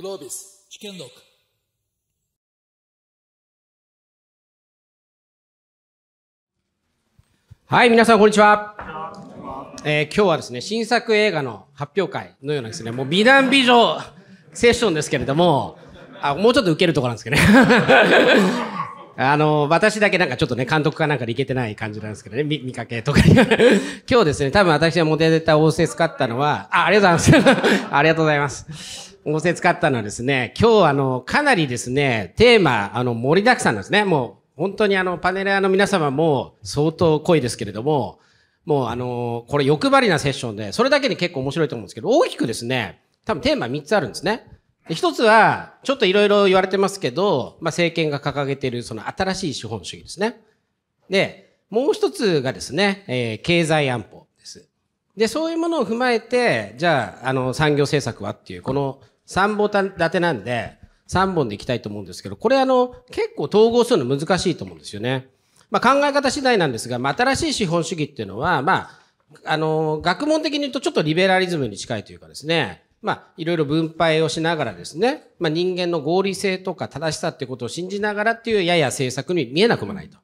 Globis, Chicken Lock. はい、皆さんこんにちは。えー、今日はですね、新作映画の発表会のようなですね、もう美男美女セッションですけれども、あ、もうちょっと受けるところなんですけどね。あの、私だけなんかちょっとね、監督かなんかでいけてない感じなんですけどね、見、見かけとか 今日ですね、多分私がモデルタを仰せ使ったのは、あ、ありがとうございます。ありがとうございます。音声使ったのはですね、今日あの、かなりですね、テーマ、あの、盛りだくさんなんですね。もう、本当にあの、パネラーの皆様も相当濃いですけれども、もうあの、これ欲張りなセッションで、それだけで結構面白いと思うんですけど、大きくですね、多分テーマ3つあるんですね。一つは、ちょっといろいろ言われてますけど、まあ、政権が掲げているその新しい資本主義ですね。で、もう一つがですね、えー、経済安保です。で、そういうものを踏まえて、じゃあ、あの、産業政策はっていう、この3本立てなんで、3本でいきたいと思うんですけど、これあの、結構統合するの難しいと思うんですよね。まあ、考え方次第なんですが、まあ、新しい資本主義っていうのは、まあ、あの、学問的に言うとちょっとリベラリズムに近いというかですね、まあ、いろいろ分配をしながらですね、まあ、人間の合理性とか正しさってことを信じながらっていうやや政策に見えなくもないと。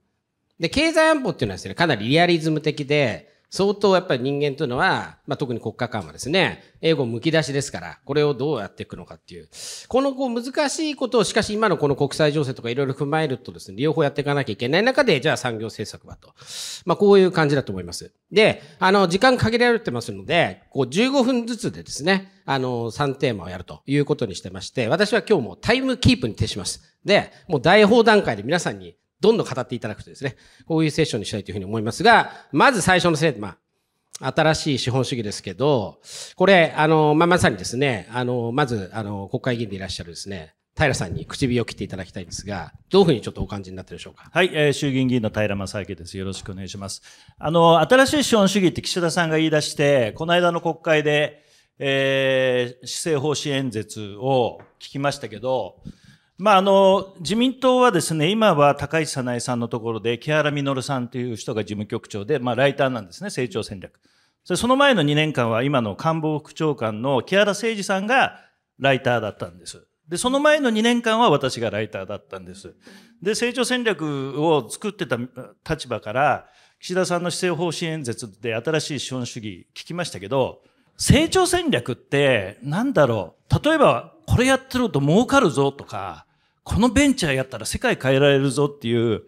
で、経済安保っていうのはですね、かなりリアリズム的で、相当やっぱり人間というのは、まあ、特に国家間はですね、英語むき出しですから、これをどうやっていくのかっていう。このこう難しいことを、しかし今のこの国際情勢とかいろいろ踏まえるとですね、両方やっていかなきゃいけない中で、じゃあ産業政策はと。まあ、こういう感じだと思います。で、あの、時間限られてますので、こう15分ずつでですね、あの、3テーマをやるということにしてまして、私は今日もタイムキープに徹します。で、もう大砲段階で皆さんにどんどん語っていただくとですね、こういうセッションにしたいというふうに思いますが、まず最初のテーマ、新しい資本主義ですけど、これ、あの、まあ、まさにですね、あの、まず、あの、国会議員でいらっしゃるですね、平さんに唇を切っていただきたいんですが、どういうふうにちょっとお感じになってるでしょうか。はい、えー、衆議院議員の平正明です。よろしくお願いします。あの、新しい資本主義って岸田さんが言い出して、この間の国会で、えー、施政方針演説を聞きましたけど、まあ、あの自民党はですね今は高市早苗さんのところで木原稔さんという人が事務局長で、まあ、ライターなんですね、成長戦略。それその前の2年間は今の官房副長官の木原誠二さんがライターだったんです。で、その前の2年間は私がライターだったんです。で、成長戦略を作ってた立場から、岸田さんの施政方針演説で新しい資本主義聞きましたけど、成長戦略って何だろう例えば、これやってると儲かるぞとか、このベンチャーやったら世界変えられるぞっていう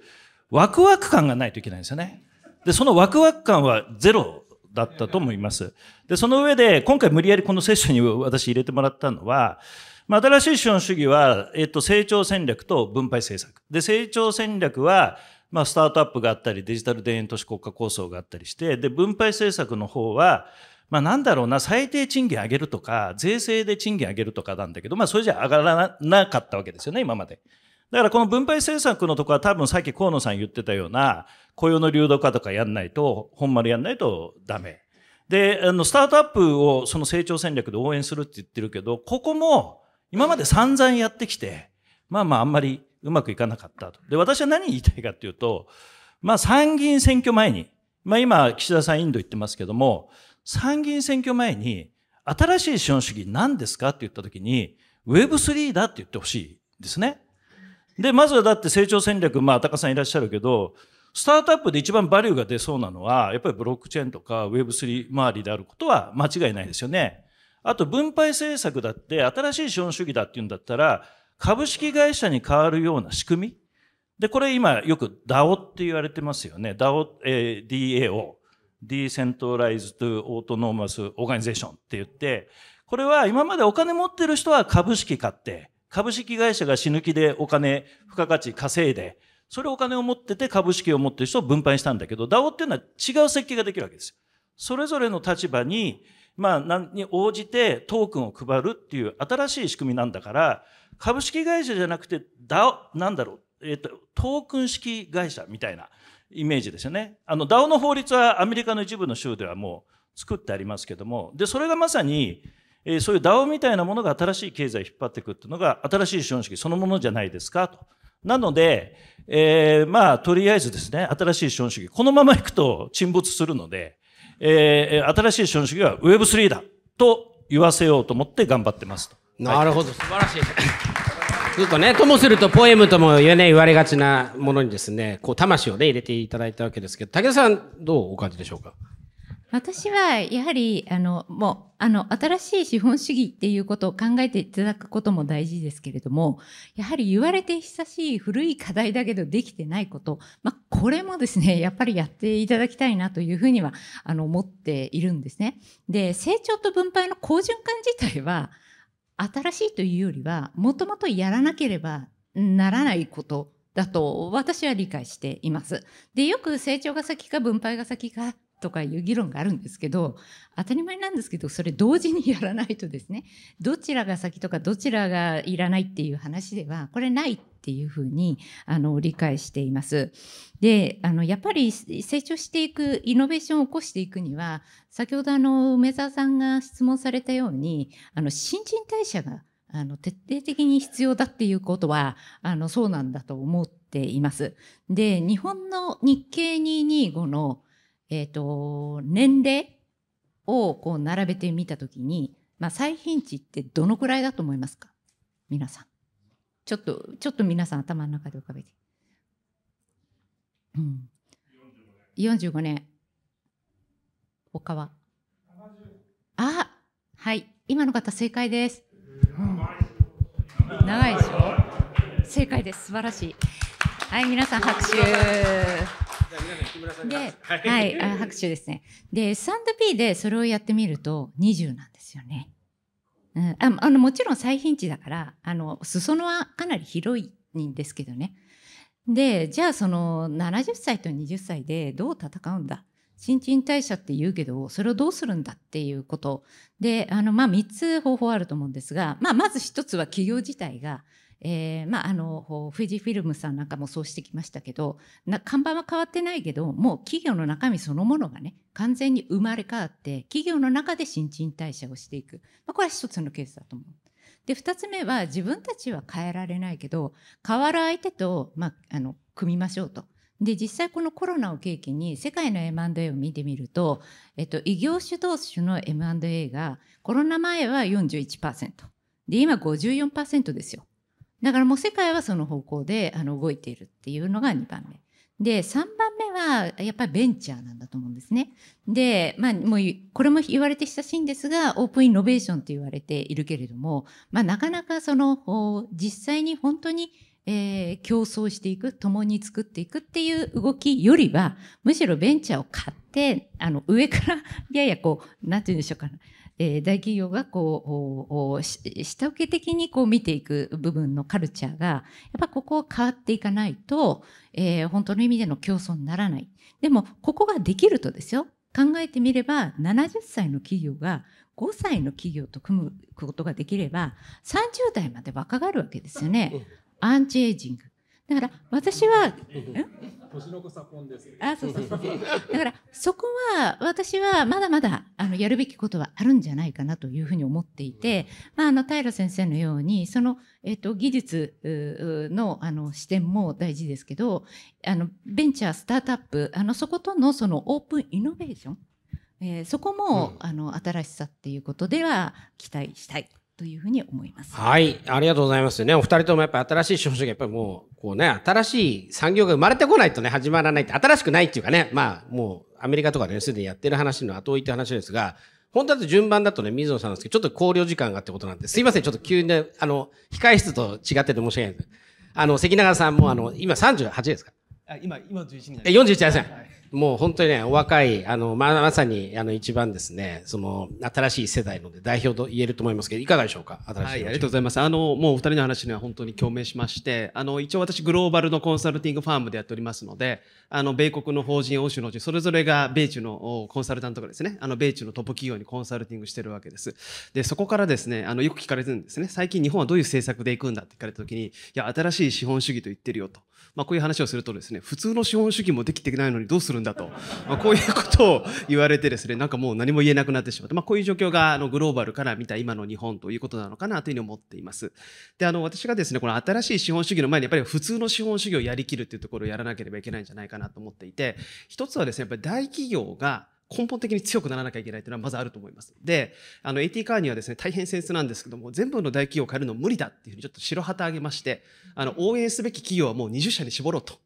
ワクワク感がないといけないんですよね。で、そのワクワク感はゼロだったと思います。で、その上で、今回無理やりこのセッションに私入れてもらったのは、まあ、新しい資本主義は、えっと、成長戦略と分配政策。で、成長戦略は、まあ、スタートアップがあったり、デジタル田園都市国家構想があったりして、で、分配政策の方は、まあ、なんだろうな、最低賃金上げるとか、税制で賃金上げるとかなんだけど、まあ、それじゃ上がらなかったわけですよね、今まで。だからこの分配政策のところは多分さっき河野さん言ってたような、雇用の流動化とかやんないと、本丸やんないとダメ。で、あの、スタートアップをその成長戦略で応援するって言ってるけど、ここも今まで散々やってきて、まあまああんまりうまくいかなかったと。で、私は何言いたいかっていうと、まあ参議院選挙前に、まあ今岸田さんインド行ってますけども、参議院選挙前に、新しい資本主義何ですかって言った時に、Web3 だって言ってほしいですね。で、まずはだって成長戦略、まあ、高さんいらっしゃるけど、スタートアップで一番バリューが出そうなのは、やっぱりブロックチェーンとか Web3 周りであることは間違いないですよね。あと分配政策だって、新しい資本主義だって言うんだったら、株式会社に変わるような仕組み。で、これ今よく DAO って言われてますよね。DAO、えー、DAO。ディーセントライズトゥオートノーマスオーガニゼーションって言って、これは今までお金持ってる人は株式買って、株式会社が死ぬ気でお金、付加価値稼いで、それお金を持ってて株式を持ってる人を分配したんだけど、DAO っていうのは違う設計ができるわけですよ。それぞれの立場に、まあ、何に応じてトークンを配るっていう新しい仕組みなんだから、株式会社じゃなくて DAO、なんだろう、えっと、トークン式会社みたいなイメージですよね。あの DAO の法律はアメリカの一部の州ではもう作ってありますけども、で、それがまさに、えー、そういう DAO みたいなものが新しい経済を引っ張っていくっていうのが新しい資本主義そのものじゃないですかと。なので、えー、まあ、とりあえずですね、新しい資本主義。このまま行くと沈没するので、えー、新しい資本主義は Web3 だと言わせようと思って頑張ってますと。なるほど、素晴らしい。結構ね、ともするとポエムとも言,、ね、言われがちなものにですね、こう魂をね、入れていただいたわけですけど、武田さん、どうお感じでしょうか私は、やはり、あの、もう、あの、新しい資本主義っていうことを考えていただくことも大事ですけれども、やはり言われて久しい古い課題だけどできてないこと、まあ、これもですね、やっぱりやっていただきたいなというふうには、あの、思っているんですね。で、成長と分配の好循環自体は、新しいというよりはもともとやらなければならないことだと私は理解しています。でよく成長が先か分配が先かとかいう議論があるんですけど当たり前なんですけどそれ同時にやらないとですねどちらが先とかどちらがいらないっていう話ではこれないっていうふうにあの理解しています。であのやっぱり成長していくイノベーションを起こしていくには先ほどあの梅沢さんが質問されたようにあの新陳代謝があの徹底的に必要だっていうことはあのそうなんだと思っています。で日本の日経225のえっ、ー、と、年齢をこう並べてみたときに、まあ、最貧値ってどのくらいだと思いますか皆さん。ちょっと、ちょっと皆さん頭の中で浮かべて。うん。45年。他はあはい。今の方正解です。うん、長いでしょ正解です。素晴らしい。はい、皆さん拍手。で、はい、拍手ですね。で、S&P でそれをやってみると20なんですよね。うん、ああのもちろん最貧値だからあの裾野はかなり広いんですけどね。でじゃあその70歳と20歳でどう戦うんだ新陳代謝って言うけどそれをどうするんだっていうことであの、まあ、3つ方法あると思うんですが、まあ、まず1つは企業自体がえー、まあ、あの、富士フィルムさんなんかもそうしてきましたけど、な看板は変わってないけど、もう企業の中身そのものがね、完全に生まれ変わって、企業の中で新陳代謝をしていく。まあ、これは一つのケースだと思う。で、二つ目は自分たちは変えられないけど、変わる相手と、まあ、あの、組みましょうと。で、実際このコロナを契機に世界の M&A を見てみると、えっと、異業種同士の M&A がコロナ前は41%。で、今54%ですよ。だからもう世界はその方向であの動いているっていうのが2番目。で、3番目は、やっぱりベンチャーなんだと思うんですね。で、まあ、もう、これも言われて久しいんですが、オープンイノベーションと言われているけれども、まあ、なかなかその、実際に本当に、えー、競争していく、共に作っていくっていう動きよりは、むしろベンチャーを買って、あの、上から、ややこう、なんて言うんでしょうか、えー、大企業がこう下請け的にこう見ていく部分のカルチャーがやっぱここは変わっていかないと、えー、本当の意味での競争にならないでもここができるとですよ考えてみれば70歳の企業が5歳の企業と組むことができれば30代まで若返るわけですよね。アンチエイジングだから私は、あそうそうそうだからそこは私はまだまだあのやるべきことはあるんじゃないかなというふうに思っていて、まあ、あの平先生のようにその、えー、と技術のあの視点も大事ですけどあのベンチャースタートアップあのそことのそのオープンイノベーション、えー、そこも、あの新しさっていうことでは期待したいというふうに思います。はい、ありがとうございますね。お二人ともやっぱ新しい資本主義やっぱりもう、こうね、新しい産業が生まれてこないとね、始まらないって、新しくないっていうかね、まあ、もうアメリカとかで、ね、すでにやってる話の後追いって話ですが、本当だと順番だとね、水野さんなんですけど、ちょっと考慮時間がってことなんで、すいません、ちょっと急に、ね、あの、控え室と違ってて申し訳ないです。あの、関永さんも、あの、今38ですかあ今、今11になりま41ですね。はいもう本当にね、お若い、あの、まあ、まさに、あの、一番ですね、その、新しい世代の代表と言えると思いますけど、いかがでしょうか、新しい。はい、ありがとうございます。あの、もうお二人の話には本当に共鳴しまして、あの、一応私、グローバルのコンサルティングファームでやっておりますので、あの、米国の法人、欧州のうち、それぞれが米中のコンサルタントがですね、あの、米中のトップ企業にコンサルティングしてるわけです。で、そこからですね、あの、よく聞かれるんですね、最近日本はどういう政策でいくんだって聞かれたときに、いや、新しい資本主義と言ってるよと。まあ、こういう話をするとですね、普通の資本主義もできていないのにどうするんだと、まあ、こういうことを言われてですね、なんかもう何も言えなくなってしまって、まあ、こういう状況があのグローバルから見た今の日本ということなのかなというふうに思っています。で、あの、私がですね、この新しい資本主義の前にやっぱり普通の資本主義をやりきるっていうところをやらなければいけないんじゃないかなと思っていて、一つはですね、やっぱり大企業が根本的に強くならなきゃいけないというのはまずあると思います。で、あの AT カーにはですね、大変センスなんですけども、全部の大企業を変えるの無理だっていうふうにちょっと白旗あげまして、あの、応援すべき企業はもう20社に絞ろうと。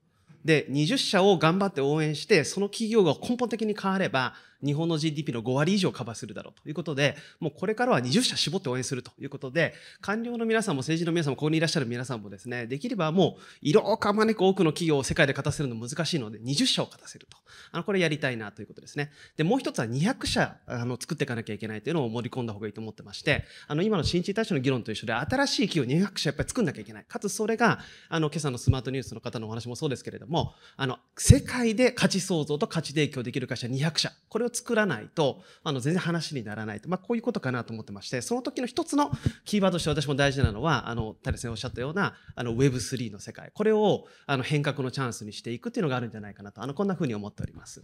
で、20社を頑張って応援して、その企業が根本的に変われば、日本の GDP の5割以上カバーするだろうということで、もうこれからは20社絞って応援するということで、官僚の皆さんも政治の皆さんも、ここにいらっしゃる皆さんもですね、できればもう、色をかまねく多くの企業を世界で勝たせるの難しいので、20社を勝たせると。あの、これやりたいなということですね。で、もう一つは200社、あの、作っていかなきゃいけないというのを盛り込んだ方がいいと思ってまして、あの、今の新陳代謝の議論と一緒で、新しい企業200社やっぱり作んなきゃいけない。かつそれが、あの、今朝のスマートニュースの方のお話もそうですけれども、あの、世界で価値創造と価値提供できる会社200社。これを作らないと、あの、全然話にならないと。まあ、こういうことかなと思ってまして、その時の一つのキーワードとして私も大事なのは、あの、タレさんおっしゃったような、あの、Web3 の世界。これを、あの、変革のチャンスにしていくっていうのがあるんじゃないかなと、あの、こんなふうに思っております。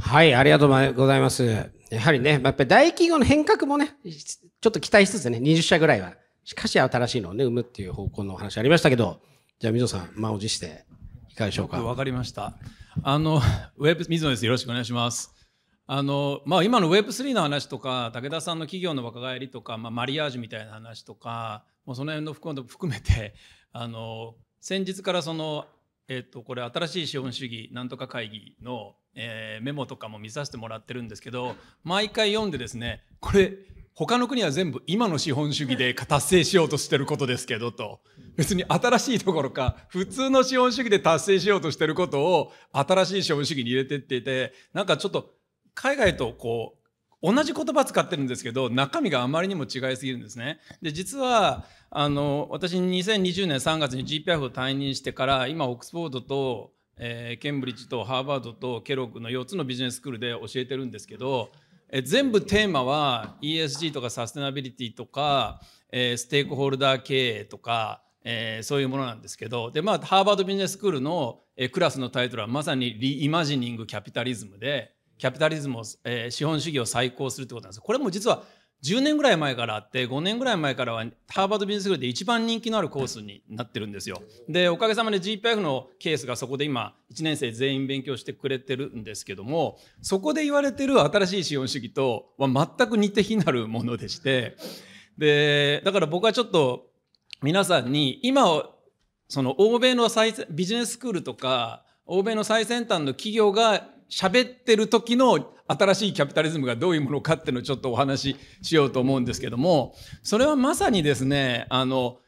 はい、ありがとうございます。やはりね、やっぱり大企業の変革もね、ちょっと期待しつつね、20社ぐらいは、しかし新しいのをね、生むっていう方向の話ありましたけど、じゃあ、水野さん、満を持して、いかがでしょうか。わかりました。あの、ウェブ、水野です。よろしくお願いします。あのまあ、今の Web3 の話とか武田さんの企業の若返りとか、まあ、マリアージュみたいな話とかもうその辺の含めて あの先日からその、えっとこれ新しい資本主義なんとか会議の、えー、メモとかも見させてもらってるんですけど毎回読んでですねこれ他の国は全部今の資本主義で達成しようとしてることですけどと別に新しいところか普通の資本主義で達成しようとしてることを新しい資本主義に入れてっていてなんかちょっと海外とこう同じ言葉使ってるんですけど中身があまりにも違いすぎるんですね。で実はあの私2020年3月に GPF を退任してから今オックスフォードと、えー、ケンブリッジとハーバードとケロッグの4つのビジネススクールで教えてるんですけど、えー、全部テーマは ESG とかサステナビリティとか、えー、ステークホルダー経営とか、えー、そういうものなんですけどで、まあ、ハーバードビジネススクールの、えー、クラスのタイトルはまさに「リイマジニング・キャピタリズムで」キャピタリズムを、えー、資本主義を再興するってことなんですこれも実は10年ぐらい前からあって5年ぐらい前からはハーバードビジネスグクーで一番人気のあるコースになってるんですよ。でおかげさまで GPF のケースがそこで今1年生全員勉強してくれてるんですけどもそこで言われてる新しい資本主義とは全く似て非なるものでしてでだから僕はちょっと皆さんに今をその欧米の最ビジネススクールとか欧米の最先端の企業が喋ってる時の新しいキャピタリズムがどういうものかっていうのをちょっとお話ししようと思うんですけども、それはまさにですね、あの、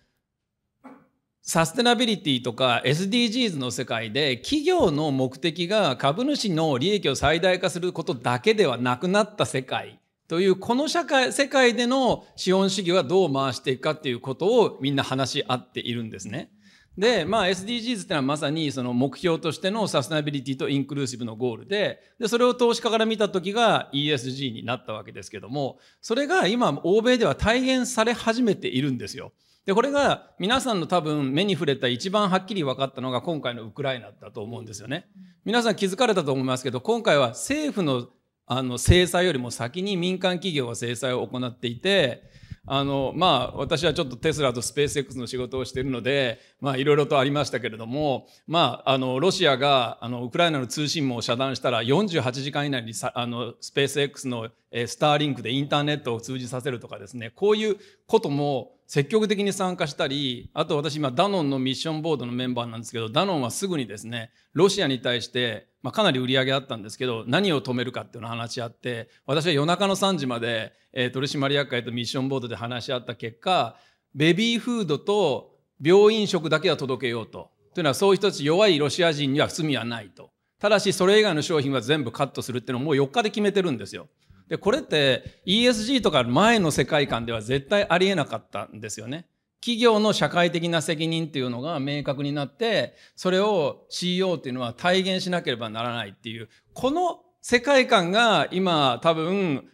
サステナビリティとか SDGs の世界で企業の目的が株主の利益を最大化することだけではなくなった世界というこの社会、世界での資本主義はどう回していくかっていうことをみんな話し合っているんですね。で、まあ、SDGs ってのはまさにその目標としてのサステナビリティとインクルーシブのゴールででそれを投資家から見た時が ESG になったわけですけどもそれが今欧米では体現され始めているんですよ。でこれが皆さんの多分目に触れた一番はっきり分かったのが今回のウクライナだと思うんですよね。皆さん気づかれたと思いますけど今回は政府のあの制裁よりも先に民間企業が制裁を行っていてあのまあ私はちょっとテスラとスペース X の仕事をしているのでまあいろいろとありましたけれどもまああのロシアがあのウクライナの通信網を遮断したら48時間以内にさあのスペース X のスターリンクでインターネットを通じさせるとかですねこういうことも積極的に参加したりあと私今ダノンのミッションボードのメンバーなんですけどダノンはすぐにですねロシアに対してまあ、かなり売り上げあったんですけど何を止めるかっていうのを話し合って私は夜中の3時まで、えー、取締役会とミッションボードで話し合った結果ベビーフードと病院食だけは届けようと。というのはそういう人たち弱いロシア人には罪はないと。ただしそれ以外の商品は全部カットするっていうのをもう4日で決めてるんですよ。でこれって ESG とか前の世界観では絶対ありえなかったんですよね。企業の社会的な責任っていうのが明確になって、それを CEO っていうのは体現しなければならないっていう、この世界観が今多分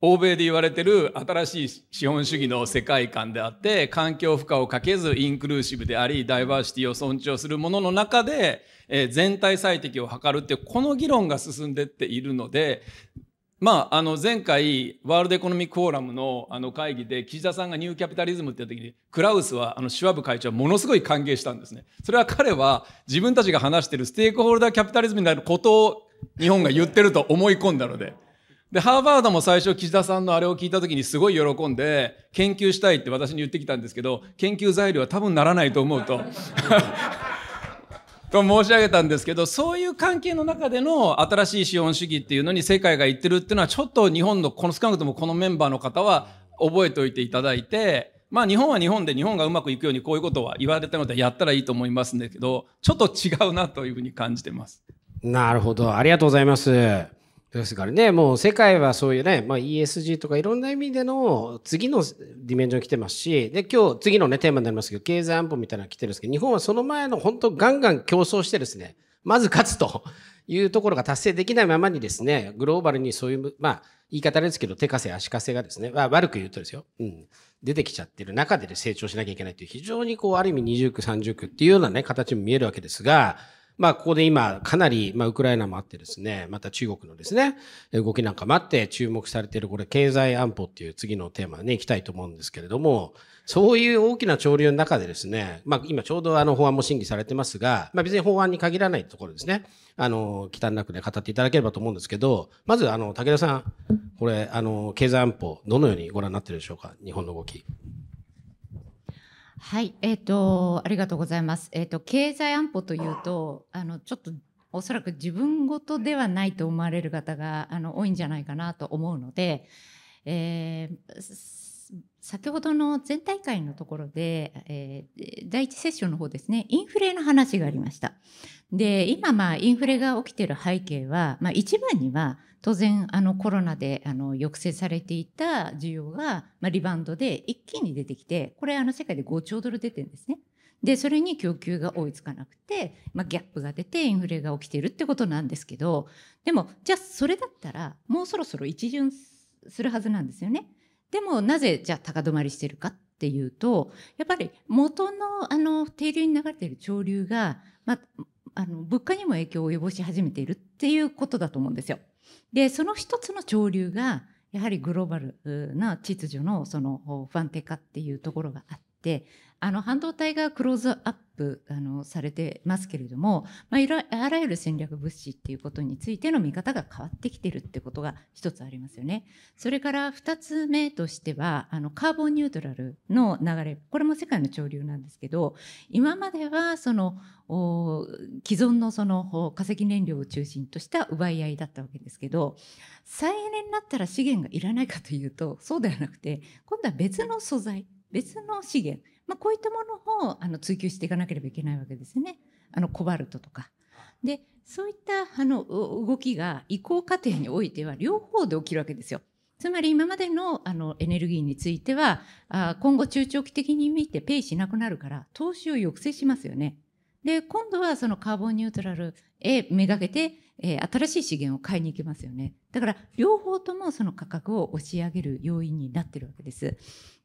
欧米で言われてる新しい資本主義の世界観であって環境負荷をかけずインクルーシブでありダイバーシティを尊重するものの中で、え全体最適を図るってこの議論が進んでっているのでまあ、あの前回ワールドエコノミックフォーラムのあの会議で岸田さんがニューキャピタリズムって言った時にクラウスはあのシュワブ会長はものすごい歓迎したんですねそれは彼は自分たちが話してるステークホルダーキャピタリズムになることを日本が言ってると思い込んだのででハーバードも最初岸田さんのあれを聞いた時にすごい喜んで研究したいって私に言ってきたんですけど研究材料は多分ならないと思うとこれ申し上げたんですけど、そういう関係の中での新しい資本主義っていうのに世界が言ってるっていうのは、ちょっと日本の、この少なくともこのメンバーの方は覚えておいていただいて、まあ日本は日本で日本がうまくいくようにこういうことは言われたのでやったらいいと思いますんだけど、ちょっと違うなというふうに感じてます。なるほど。ありがとうございます。ですからね、もう世界はそういうね、まあ、ESG とかいろんな意味での次のディメンジョン来てますし、で、今日次のね、テーマになりますけど、経済安保みたいなの来てるんですけど、日本はその前の本当ガンガン競争してですね、まず勝つと いうところが達成できないままにですね、グローバルにそういう、まあ、言い方ですけど、手稼足稼がですね、まあ、悪く言うとですよ、うん、出てきちゃってる中で、ね、成長しなきゃいけないという、非常にこう、ある意味二重苦三重苦っていうようなね、形も見えるわけですが、まあ、ここで今、かなり、まあ、ウクライナもあってですね、また中国のですね、動きなんかもあって注目されている、これ、経済安保っていう次のテーマに行きたいと思うんですけれども、そういう大きな潮流の中でですね、まあ、今ちょうどあの法案も審議されてますが、まあ、別に法案に限らないところですね、あの、忌憚なくね、語っていただければと思うんですけど、まず、あの、武田さん、これ、あの、経済安保、どのようにご覧になってるでしょうか、日本の動き。はい、えっ、ー、と、ありがとうございます。えっ、ー、と、経済安保というと、あの、ちょっと、おそらく自分ごとではないと思われる方が、あの、多いんじゃないかなと思うので、えー、先ほどの全体会のところで、えー、第一セッションの方ですね、インフレの話がありました。で、今、まあ、インフレが起きている背景は、まあ、一番には、当然あのコロナであの抑制されていた需要が、まあ、リバウンドで一気に出てきてこれあの世界で5兆ドル出てるんですね。でそれに供給が追いつかなくて、まあ、ギャップが出てインフレが起きてるってことなんですけどでもじゃあそれだったらもうそろそろ一巡するはずなんですよね。でもなぜじゃあ高止まりしてるかっていうとやっぱり元のあの停留に流れてる潮流が、まあ、あの物価にも影響を及ぼし始めているっていうことだと思うんですよ。でその一つの潮流がやはりグローバルな秩序のその不安定化っていうところがあってあの半導体がクローズアップあのされてますけれども、まあ、あらゆる戦略物資っていうことについての見方が変わってきてるってことが一つありますよね。それから2つ目としてはあのカーボンニュートラルの流れこれも世界の潮流なんですけど今まではその既存のその化石燃料を中心とした奪い合いだったわけですけど再エネになったら資源がいらないかというとそうではなくて今度は別の素材別の資源まあ、こういったものをあの追求していかなければいけないわけですね。あのコバルトとか。で、そういったあの動きが移行過程においては両方で起きるわけですよ。つまり今までのあのエネルギーについては、あ今後中長期的に見てペイしなくなるから投資を抑制しますよね。で、今度はそのカーボンニュートラルへめがけて、えー、新しい資源を買いに行きますよね。だから両方ともその価格を押し上げる要因になってるわけです。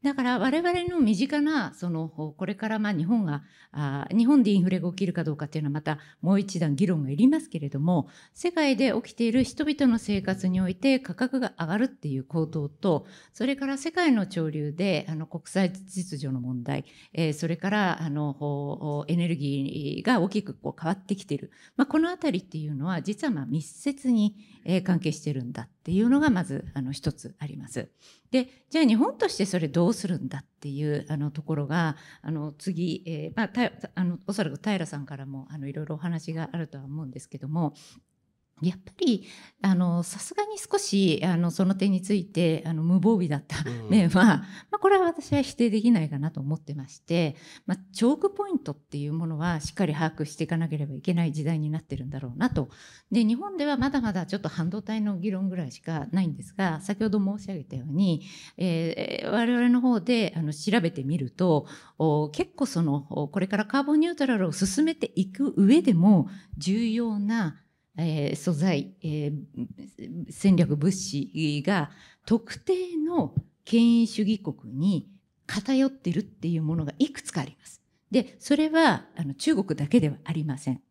だから我々の身近なそのこれからまあ日本があ日本でインフレが起きるかどうかっていうのはまたもう一段議論がいりますけれども世界で起きている人々の生活において価格が上がるっていう行動とそれから世界の潮流であの国際秩序の問題、えー、それからあのエネルギーが大きくこう変わってきている、まあ、この辺りっていうのは実はまあ密接に関係してるんだっていうのがまずあの一つあります。でじゃあ日本としてそれどうするんだっていうあのところがあの次、えー、まあ、たあのおそらく平さんからもあのいろいろお話があるとは思うんですけどもやっぱりあのさすがに少しあのその点についてあの無防備だった 面は、うん、まあ、これは私は否定できないかなと思ってまして、まあ、チョークポイントっていうものはしっかり把握していかなければいけない時代になってるんだろうなとで日本ではまだまだちょっと半導体の議論ぐらいしかないんですが先ほど申し上げたように、えー、我々の方であの調べてみると結構そのこれからカーボンニュートラルを進めていく上でも重要なえー、素材、えー、戦略物資が特定の権威主義国に偏ってるっていうものがいくつかあります。で、それはあの中国だけではありません。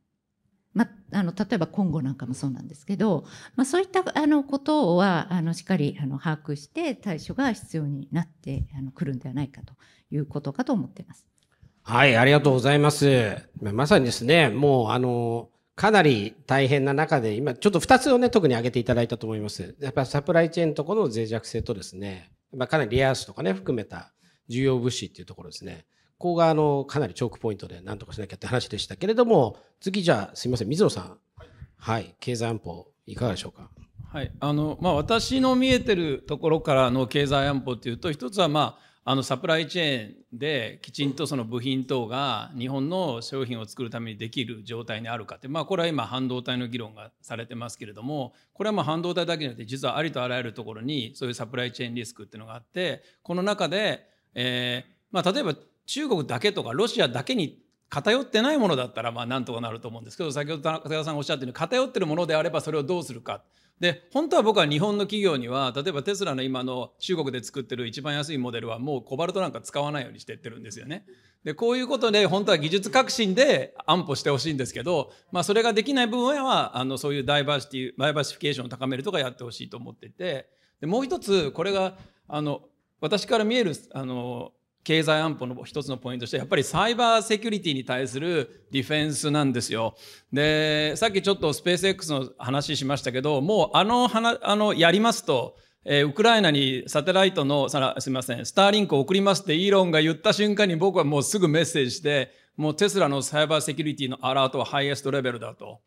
まあ、あの例えば今後なんかもそうなんですけど、まあ、そういったあのことはあのしっかりあの把握して対処が必要になってあの来るんではないかということかと思っています。はい、ありがとうございます。まさにですね、もうあのかなり大変な中で、今、ちょっと2つをね、特に挙げていただいたと思います。やっぱサプライチェーンとこの脆弱性とですね、まあ、かなりリアースとかね、含めた重要物資っていうところですね。ここが、あの、かなりチョークポイントでなんとかしなきゃって話でしたけれども、次じゃあ、すみません、水野さん。はい、経済安保、いかがでしょうか。はい、あの、まあ、私の見えてるところからの経済安保っていうと、一つは、まあ、あのサプライチェーンできちんとその部品等が日本の商品を作るためにできる状態にあるかって、まあ、これは今半導体の議論がされてますけれどもこれはまあ半導体だけじゃなくて実はありとあらゆるところにそういうサプライチェーンリスクっていうのがあってこの中で、えーまあ、例えば中国だけとかロシアだけに偏ってないものだったらまあなんとかなると思うんですけど先ほど田中さんがおっしゃったように偏ってるものであればそれをどうするかで本当は僕は日本の企業には例えばテスラの今の中国で作ってる一番安いモデルはもうコバルトなんか使わないようにしてってるんですよね。でこういうことで本当は技術革新で安保してほしいんですけど、まあ、それができない分野はあのそういうダイバーシティダイバーシフィケーションを高めるとかやってほしいと思っていてでもう一つこれがあの私から見えるあの経済安保の一つのポイントとして、やっぱりサイバーセキュリティに対するディフェンスなんですよ。で、さっきちょっとスペース X の話しましたけど、もうあの、あの、やりますと、えー、ウクライナにサテライトの、さすみません、スターリンクを送りますってイーロンが言った瞬間に僕はもうすぐメッセージして、もうテスラのサイバーセキュリティのアラートはハイエストレベルだと。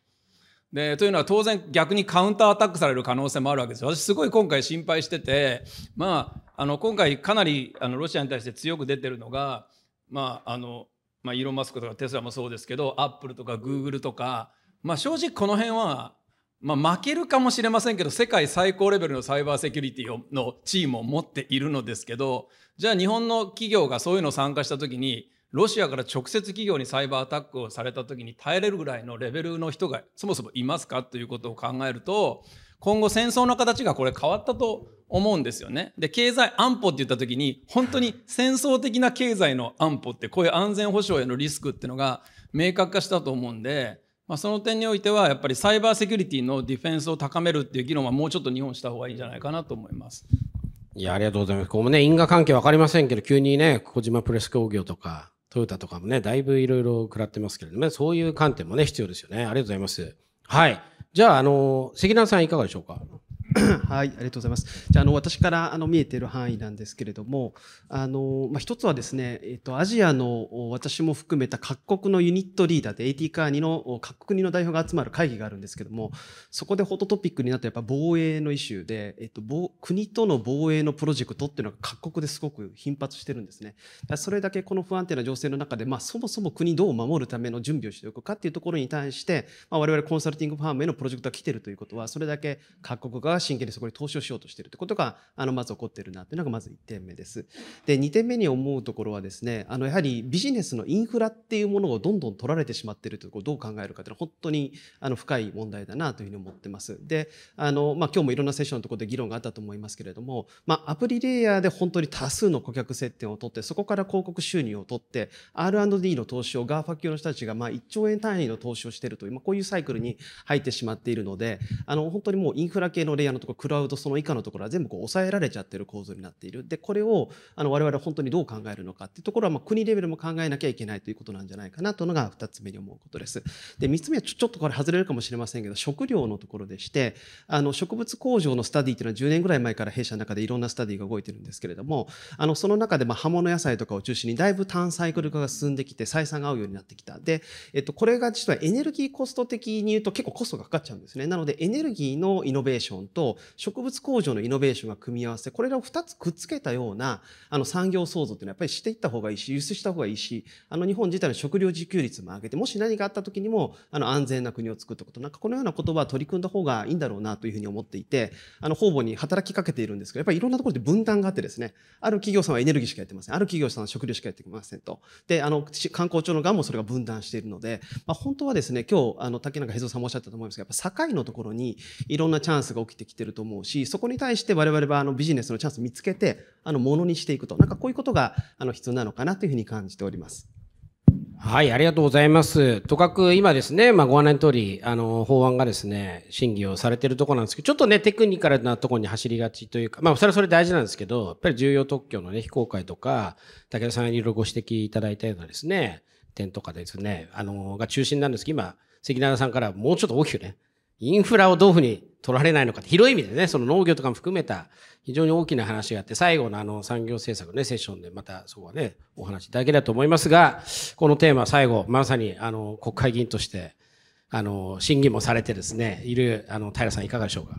でというのは当然逆にカウンターアタックされる可能性もあるわけです私すごい今回心配してて、まあ、あの今回かなりあのロシアに対して強く出てるのが、まああのまあ、イーロン・マスクとかテスラもそうですけどアップルとかグーグルとか、まあ、正直この辺は、まあ、負けるかもしれませんけど世界最高レベルのサイバーセキュリティのチームを持っているのですけどじゃあ日本の企業がそういうのを参加した時にロシアから直接企業にサイバーアタックをされた時に耐えれるぐらいのレベルの人がそもそもいますかということを考えると今後戦争の形がこれ変わったと思うんですよね。で経済安保って言った時に本当に戦争的な経済の安保ってこういう安全保障へのリスクっていうのが明確化したと思うんで、まあ、その点においてはやっぱりサイバーセキュリティのディフェンスを高めるっていう議論はもうちょっと日本した方がいいんじゃないかなと思います。いや、ありがとうございます。ここもね、因果関係わかりませんけど、急にね、小島プレス工業とか、トヨタとかもね、だいぶいろいろ食らってますけれども、ね、そういう観点もね、必要ですよね。ありがとうございます。はい。じゃあ、あの、関南さんいかがでしょうか はい、ありがとうございます。じゃあ、あの、私からあの見えている範囲なんですけれども、あの、まあ、一つはですね、えっと、アジアの私も含めた各国のユニットリーダーで AT カーニの各国の代表が集まる会議があるんですけども、そこでホットトピックになったやっぱ防衛のイシューで、えっと、国との防衛のプロジェクトっていうのが各国ですごく頻発してるんですね。それだけこの不安定な情勢の中で、まあ、そもそも国どう守るための準備をしておくかっていうところに対して、まあ、我々コンサルティングファームへのプロジェクトが来てるということは、それだけ各国が真剣にそこに投資をしようとしているということがあのまず起こっているなというのがまず1点目です。で2点目に思うところはですねあのやはりビジネスのインフラっていうものをどんどん取られてしまっているということをどう考えるかというのは本当にあの深い問題だなというふうに思ってます。であの、まあ、今日もいろんなセッションのところで議論があったと思いますけれども、まあ、アプリレイヤーで本当に多数の顧客接点を取ってそこから広告収入を取って R&D の投資を GAFA 級の人たちがまあ1兆円単位の投資をしているという、まあ、こういうサイクルに入ってしまっているのであの本当にもうインフラ系のレイヤーのところクラウドその以下のところは全部こう抑えられちゃってる構造になっているでこれをあの我々は本当にどう考えるのかっていうところはまあ国レベルも考えなきゃいけないということなんじゃないかなというのが2つ目に思うことです。で3つ目はちょっとこれ外れるかもしれませんけど食料のところでしてあの植物工場のスタディというのは10年ぐらい前から弊社の中でいろんなスタディが動いてるんですけれどもあのその中でまあ葉物野菜とかを中心にだいぶ炭サイクル化が進んできて採算が合うようになってきたで、えっと、これが実はエネルギーコスト的に言うと結構コストがかかっちゃうんですねなのでエネルギーのイノベーションとと植物工場のイノベーションが組み合わせこれらを2つくっつけたようなあの産業創造っていうのはやっぱりしていった方がいいし輸出した方がいいしあの日本自体の食料自給率も上げてもし何かあった時にもあの安全な国を作ってことなんかこのような言葉は取り組んだ方がいいんだろうなというふうに思っていてあの方々に働きかけているんですけどやっぱりいろんなところで分断があってですねある企業さんはエネルギーしかやってませんある企業さんは食料しかやってませんとであの観光庁の側もそれが分断しているので、まあ、本当はですね今日あの竹中平蔵さんもおっしゃったと思いますがやっぱ境のところにいろんなチャンスが起きてきててると思うし、そこに対して我々はあのビジネスのチャンスを見つけて、あの、ものにしていくと。なんかこういうことが、あの、必要なのかなというふうに感じております。はい、ありがとうございます。とかく、今ですね、まあ、ご案内の通り、あの、法案がですね、審議をされてるとこなんですけど、ちょっとね、テクニカルなとこに走りがちというか、まあ、それはそれ大事なんですけど、やっぱり重要特許のね、非公開とか、武田さんにいろいろご指摘いただいたようなですね、点とかですね、あの、が中心なんですけど、今、関永さんからもうちょっと大きくね、インフラをどういうふうに取られないのかって広い意味でねその農業とかも含めた非常に大きな話があって最後のあの産業政策ねセッションでまたそこはねお話いただけれと思いますがこのテーマ最後まさにあの国会議員としてあの審議もされてですねいるあの平さんいかがでしょうか。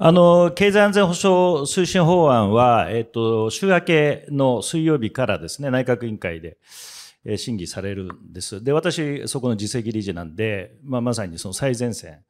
あの、経済安全保障推進法案は、えっと、週明けの水曜日からですね、内閣委員会で、え審議されるんです。で、私、そこの自責理事なんで、まあ、まさにその最前線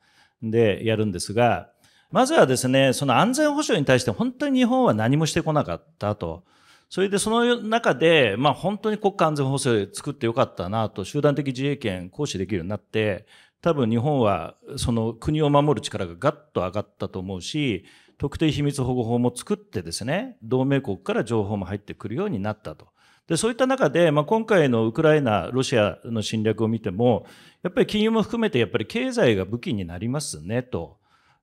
でやるんですが、まずはですね、その安全保障に対して本当に日本は何もしてこなかったと。それでその中で、まあ本当に国家安全保障作ってよかったなと、集団的自衛権行使できるようになって、多分日本はその国を守る力がガッと上がったと思うし、特定秘密保護法も作ってですね、同盟国から情報も入ってくるようになったと。で、そういった中で、まあ、今回のウクライナ、ロシアの侵略を見ても、やっぱり金融も含めて、やっぱり経済が武器になりますね、と。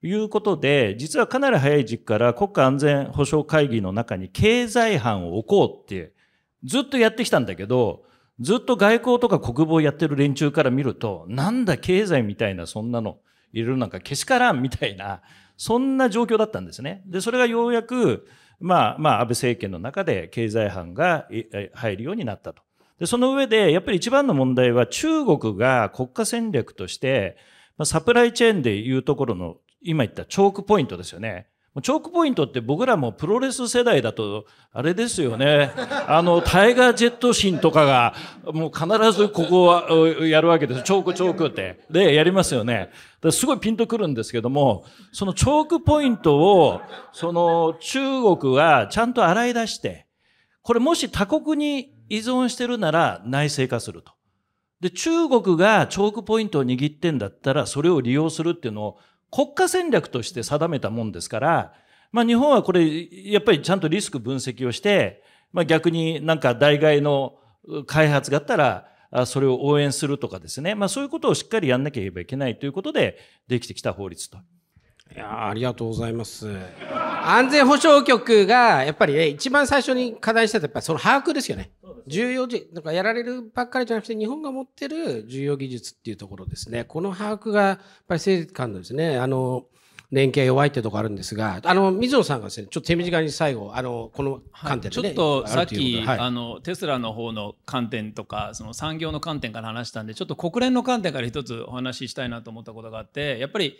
いうことで、実はかなり早い時期から国家安全保障会議の中に経済班を置こうってずっとやってきたんだけど、ずっと外交とか国防やってる連中から見ると、なんだ経済みたいなそんなの入れるなんかけしからんみたいな、そんな状況だったんですね。で、それがようやく、まあまあ安倍政権の中で経済班が入るようになったと。で、その上でやっぱり一番の問題は中国が国家戦略として、まサプライチェーンでいうところの今言ったチョークポイントですよね。チョークポイントって僕らもプロレス世代だと、あれですよね。あの、タイガージェットシンとかが、もう必ずここはやるわけです。チョークチョークって。で、やりますよね。すごいピンとくるんですけども、そのチョークポイントを、その中国はちゃんと洗い出して、これもし他国に依存してるなら内製化すると。で、中国がチョークポイントを握ってんだったら、それを利用するっていうのを、国家戦略として定めたもんですから、まあ日本はこれ、やっぱりちゃんとリスク分析をして、まあ逆になんか代替の開発があったら、それを応援するとかですね。まあそういうことをしっかりやんなければいけないということで、できてきた法律と。いやありがとうございます。安全保障局が、やっぱりね、一番最初に課題してたやっぱりその把握ですよね。重要じ、なんかやられるばっかりじゃなくて、日本が持ってる重要技術っていうところですね。この把握が、やっぱり政官のですね、あの、連携弱いってとこあるんですが、あの、水野さんがですね、ちょっと手短に最後、あの、この観点で、ねはい、ちょっとさっき、はい、あの、テスラの方の観点とか、その産業の観点から話したんで、ちょっと国連の観点から一つお話ししたいなと思ったことがあって、やっぱり、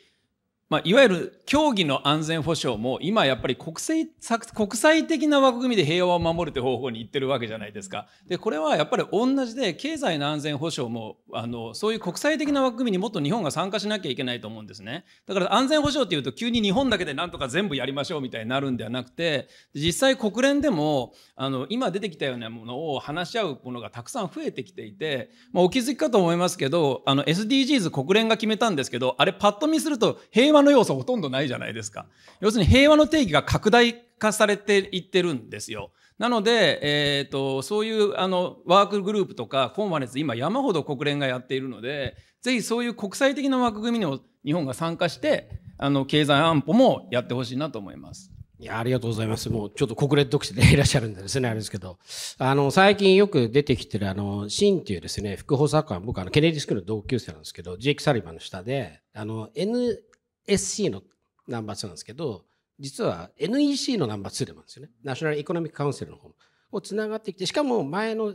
まあ、いわゆる競技の安全保障も今やっぱり国際国際的な枠組みで平和を守るという方法にいってるわけじゃないですか。でこれはやっぱり同じで経済の安全保障もあのそういう国際的な枠組みにもっと日本が参加しなきゃいけないと思うんですね。だから安全保障っていうと急に日本だけでなんとか全部やりましょうみたいになるんではなくて実際国連でもあの今出てきたようなものを話し合うものがたくさん増えてきていて、まあ、お気づきかと思いますけどあの SDGs 国連が決めたんですけどあれパッと見すると平和和の要素ほとんどないじゃないですか。要するに平和の定義が拡大化されていってるんですよ。なので、えーと、そういうあのワークグループとかコンファレンス今山ほど国連がやっているのでぜひそういう国際的な枠組みにも日本が参加してあの経済安保もやってほしいなと思います。いや、ありがとうございます。もうちょっと国連特使で いらっしゃるんでですね、あれですけど。あの、最近よく出てきてる、あの、シンっていうですね、副補佐官、僕、あの、ケネディスクールの同級生なんですけど、ジェイク・サリバンの下で、あの、N、SC のナンバー2なんですけど、実は NEC のナンバー2でもあるんですよね。ナショナルエコノミックカウンセルの方をつながってきて、しかも前の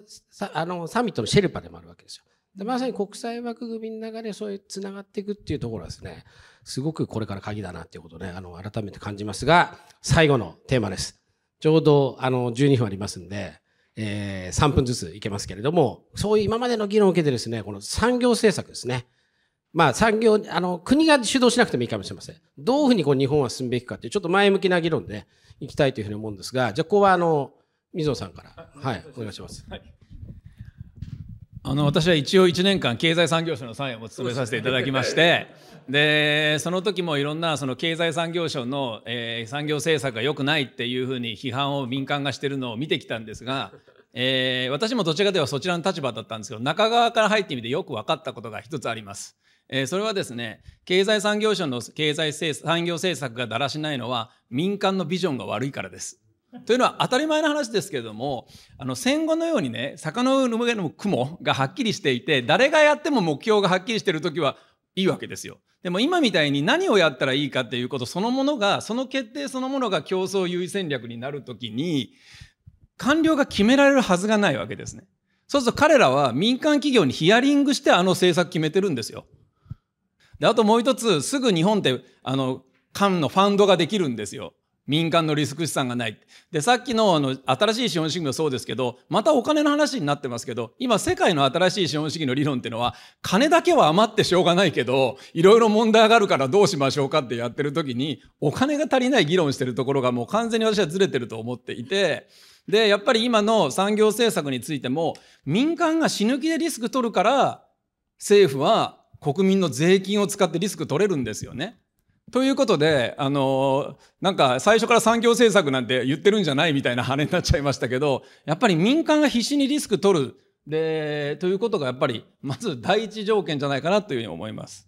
あのサミットのシェルパでもあるわけですよ。でまさに国際枠組みの中でそういうつながっていくっていうところはですね、すごくこれから鍵だなっていうことをね、あの、改めて感じますが、最後のテーマです。ちょうど、あの、12分ありますんで、えー、3分ずついけますけれども、そういう今までの議論を受けてですね、この産業政策ですね。まあ産業、あの、国が主導しなくてもいいかもしれません。どういうふうにこう日本は進むべきかっていう、ちょっと前向きな議論でいきたいというふうに思うんですが、じゃあ、ここはあの、水野さんから、はい、お願いします。あの私は一応1年間経済産業省の参与も務めさせていただきましてでその時もいろんなその経済産業省の、えー、産業政策が良くないっていうふうに批判を民間がしてるのを見てきたんですが、えー、私もどちらかではそちらの立場だったんですけど中側から入ってみてよく分かったことが一つあります。えー、それはですね経済産業省の経済政産業政策がだらしないのは民間のビジョンが悪いからです。というのは当たり前の話ですけれどもあの戦後のようにね坂の上の雲がはっきりしていて誰がやっても目標がはっきりしてる時はいいわけですよ。でも今みたいに何をやったらいいかっていうことそのものがその決定そのものが競争優位戦略になる時に官僚が決められるはずがないわけですね。そうすると彼らは民間企業にヒアリングしてあの政策決めてるんですよ。で、あともう一つ、すぐ日本って、あの、官のファンドができるんですよ。民間のリスク資産がない。で、さっきのあの新しい資本主義もそうですけど、またお金の話になってますけど、今世界の新しい資本主義の理論っていうのは、金だけは余ってしょうがないけど、いろいろ問題があるからどうしましょうかってやってる時に、お金が足りない議論してるところがもう完全に私はずれてると思っていて、で、やっぱり今の産業政策についても、民間が死ぬ気でリスク取るから、政府は国民の税金を使ってリスク取れるんですよね。ということで、あのなんか最初から産業政策なんて言ってるんじゃないみたいな羽になっちゃいましたけど、やっぱり民間が必死にリスク取る、で、ということがやっぱり、まず第一条件じゃないかなというふうに思います。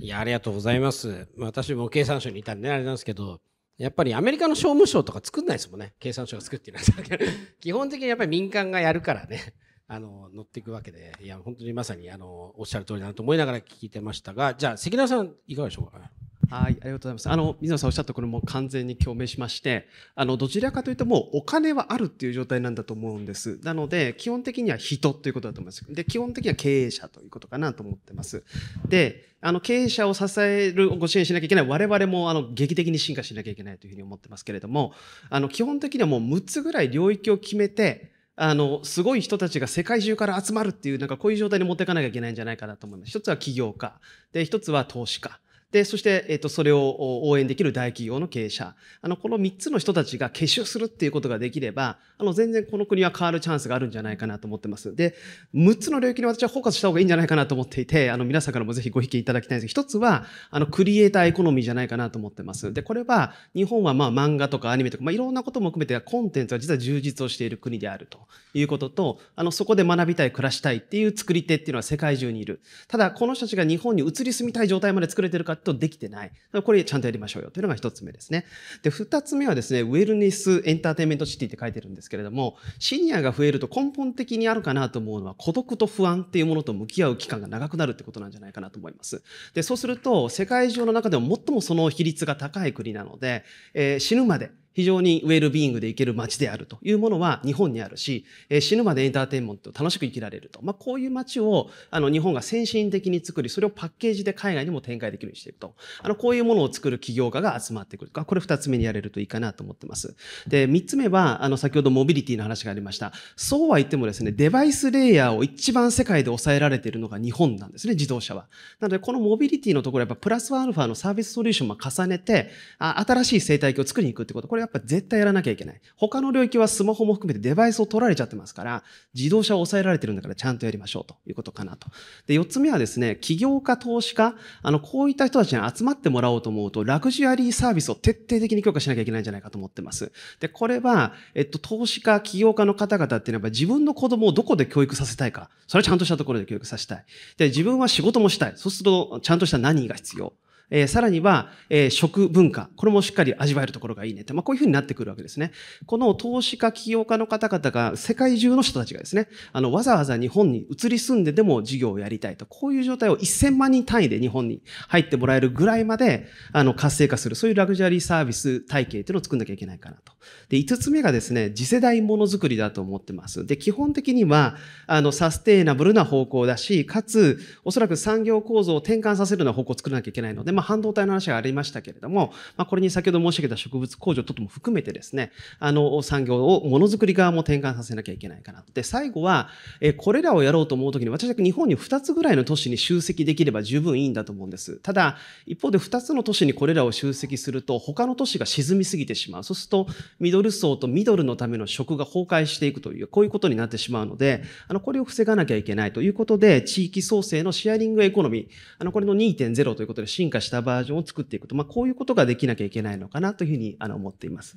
いや、ありがとうございます。私も経産省にいたんで、ね、あれなんですけど、やっぱりアメリカの商務省とか作んないですもんね。経産省が作ってるけど、基本的にやっぱり民間がやるからね。あの乗っていくわけでいや本当にまさにあのおっしゃる通りだなと思いながら聞いてましたがじゃあ関根さんいかがでしょうかはい、ありがとうございます。あの、水野さんおっしゃったこれも完全に共鳴しまして、あの、どちらかというともうお金はあるっていう状態なんだと思うんです。なので、基本的には人ということだと思います。で、基本的には経営者ということかなと思ってます。で、あの、経営者を支える、ご支援しなきゃいけない。我々も、あの、劇的に進化しなきゃいけないというふうに思ってますけれども、あの、基本的にはもう6つぐらい領域を決めて、あのすごい人たちが世界中から集まるっていうなんかこういう状態に持っていかなきゃいけないんじゃないかなと思います。一つは起業家で一つは投資家で、そして、えっ、と、それを応援できる大企業の経営者。あの、この3つの人たちが結集するっていうことができれば、あの、全然この国は変わるチャンスがあるんじゃないかなと思ってます。で、6つの領域に私はフォーカスした方がいいんじゃないかなと思っていて、あの、皆さんからもぜひご意見いただきたいんですけど、1つは、あの、クリエイターエコノミーじゃないかなと思ってます。で、これは、日本はまあ、漫画とかアニメとか、まあ、いろんなことも含めて、コンテンツは実は充実をしている国であるということと、あの、そこで学びたい、暮らしたいっていう作り手っていうのは世界中にいる。ただ、この人たちが日本に移り住みたい状態まで作れてるかだとできてない。これちゃんとやりましょうよというのが一つ目ですね。で、二つ目はですね、ウェルネスエンターテインメントシティって書いてるんですけれども、シニアが増えると根本的にあるかなと思うのは、孤独と不安っていうものと向き合う期間が長くなるってことなんじゃないかなと思います。で、そうすると、世界中の中でも最もその比率が高い国なので、えー、死ぬまで、非常にウェルビーイングでいける街であるというものは日本にあるし、え死ぬまでエンターテインメント楽しく生きられると。まあ、こういう街をあの日本が先進的に作り、それをパッケージで海外にも展開できるようにしていくと。あの、こういうものを作る起業家が集まってくるこれ二つ目にやれるといいかなと思ってます。で、三つ目は、あの、先ほどモビリティの話がありました。そうは言ってもですね、デバイスレイヤーを一番世界で抑えられているのが日本なんですね、自動車は。なので、このモビリティのところやっぱプラスアルファのサービスソリューションも重ねて、あ新しい生態系を作りに行くってこと。これやっぱ絶対やらなきゃいけない。他の領域はスマホも含めてデバイスを取られちゃってますから、自動車を抑えられてるんだからちゃんとやりましょうということかなと。で、4つ目はですね、起業家、投資家、あの、こういった人たちに集まってもらおうと思うと、ラグジュアリーサービスを徹底的に強化しなきゃいけないんじゃないかと思ってます。で、これは、えっと、投資家、起業家の方々っていうのは自分の子供をどこで教育させたいか。それはちゃんとしたところで教育させたい。で、自分は仕事もしたい。そうすると、ちゃんとした何が必要。えー、さらには、えー、食文化、これもしっかり味わえるところがいいねって、まあ、こういうふうになってくるわけですね。この投資家、起業家の方々が、世界中の人たちがですね、あの、わざわざ日本に移り住んででも事業をやりたいと、こういう状態を1000万人単位で日本に入ってもらえるぐらいまで、あの、活性化する、そういうラグジュアリーサービス体系っていうのを作んなきゃいけないかなと。で、5つ目がですね、次世代ものづくりだと思ってます。で、基本的には、あの、サステイナブルな方向だし、かつ、おそらく産業構造を転換させるような方向を作らなきゃいけないので、まあ、半導体の話がありましたけれども、まあ、これに先ほど申し上げた植物工場等も含めてですね、あの、産業をものづくり側も転換させなきゃいけないかな。で、最後は、えこれらをやろうと思うときに、私は日本に2つぐらいの都市に集積できれば十分いいんだと思うんです。ただ、一方で2つの都市にこれらを集積すると、他の都市が沈みすぎてしまう。そうすると、ミドル層とミドルのための食が崩壊していくという、こういうことになってしまうので、あの、これを防がなきゃいけないということで、地域創生のシェアリングエコノミー、あの、これの2.0ということで進化してしたバージョンを作っていくと、まあ、こういうことができなきゃいけないのかなというふうにあの思っています。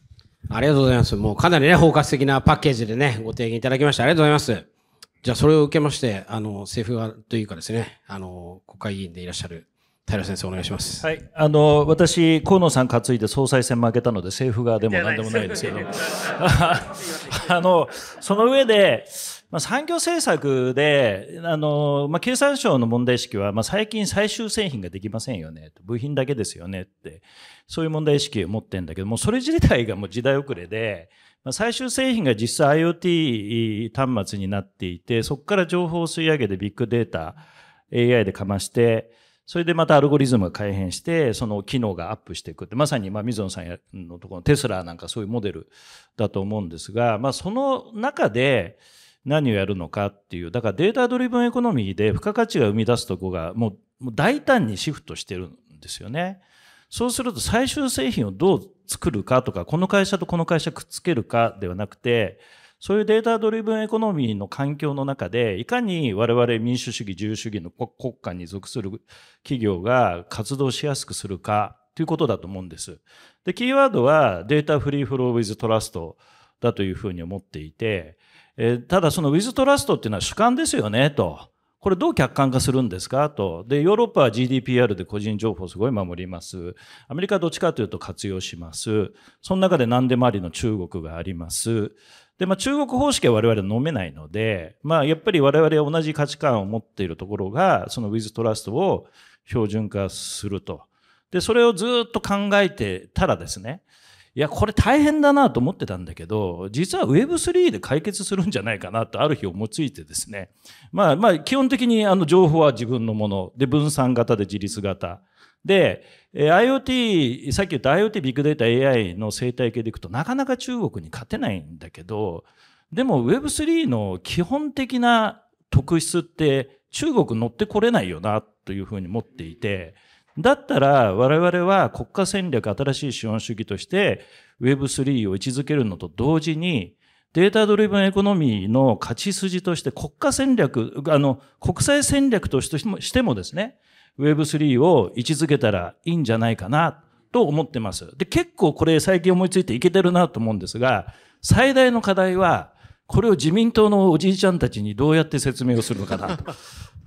ありがとうございます。もうかなりね、包括的なパッケージでね、ご提言いただきましてありがとうございます。じゃあ、それを受けまして、あの、政府側というかですね、あの、国会議員でいらっしゃる平先生、お願いします。はい、あの私、河野さん担いで総裁選負けたので、政府側でも何でもないですけど、あのその上で、まあ、産業政策で、あの、まあ、経産省の問題意識は、まあ、最近最終製品ができませんよね、部品だけですよねって、そういう問題意識を持ってんだけども、それ自体がもう時代遅れで、まあ、最終製品が実際 IoT 端末になっていて、そこから情報を吸い上げてビッグデータ、AI でかまして、それでまたアルゴリズムが改変して、その機能がアップしていくって、まさに、まあ、水野さんのところのテスラなんかそういうモデルだと思うんですが、まあ、その中で、何をやるのかっていう、だからデータドリブンエコノミーで付加価値が生み出すとこがもう大胆にシフトしてるんですよね。そうすると最終製品をどう作るかとか、この会社とこの会社くっつけるかではなくて、そういうデータドリブンエコノミーの環境の中で、いかに我々民主主義、自由主義の国家に属する企業が活動しやすくするかということだと思うんです。で、キーワードはデータフリーフローウィズトラストだというふうに思っていて、えー、ただそのウィズトラストっていうのは主観ですよねと。これどう客観化するんですかと。で、ヨーロッパは GDPR で個人情報すごい守ります。アメリカはどっちかというと活用します。その中で何でもありの中国があります。で、まあ、中国方式は我々は飲めないので、まあ、やっぱり我々は同じ価値観を持っているところが、そのウィズトラストを標準化すると。で、それをずっと考えてたらですね、いや、これ大変だなと思ってたんだけど、実は Web3 で解決するんじゃないかなとある日思いついてですね。まあまあ、基本的にあの情報は自分のもの。で、分散型で自立型。で、IoT、さっき言った IoT、ビッグデータ、AI の生態系でいくとなかなか中国に勝てないんだけど、でも Web3 の基本的な特質って中国乗ってこれないよなというふうに思っていて、だったら我々は国家戦略新しい資本主義として Web3 を位置づけるのと同時にデータドリブンエコノミーの勝ち筋として国家戦略、あの、国際戦略としてもですね、Web3 を位置づけたらいいんじゃないかなと思ってます。で、結構これ最近思いついていけてるなと思うんですが、最大の課題は、これを自民党のおじいちゃんたちにどうやって説明をするのかなと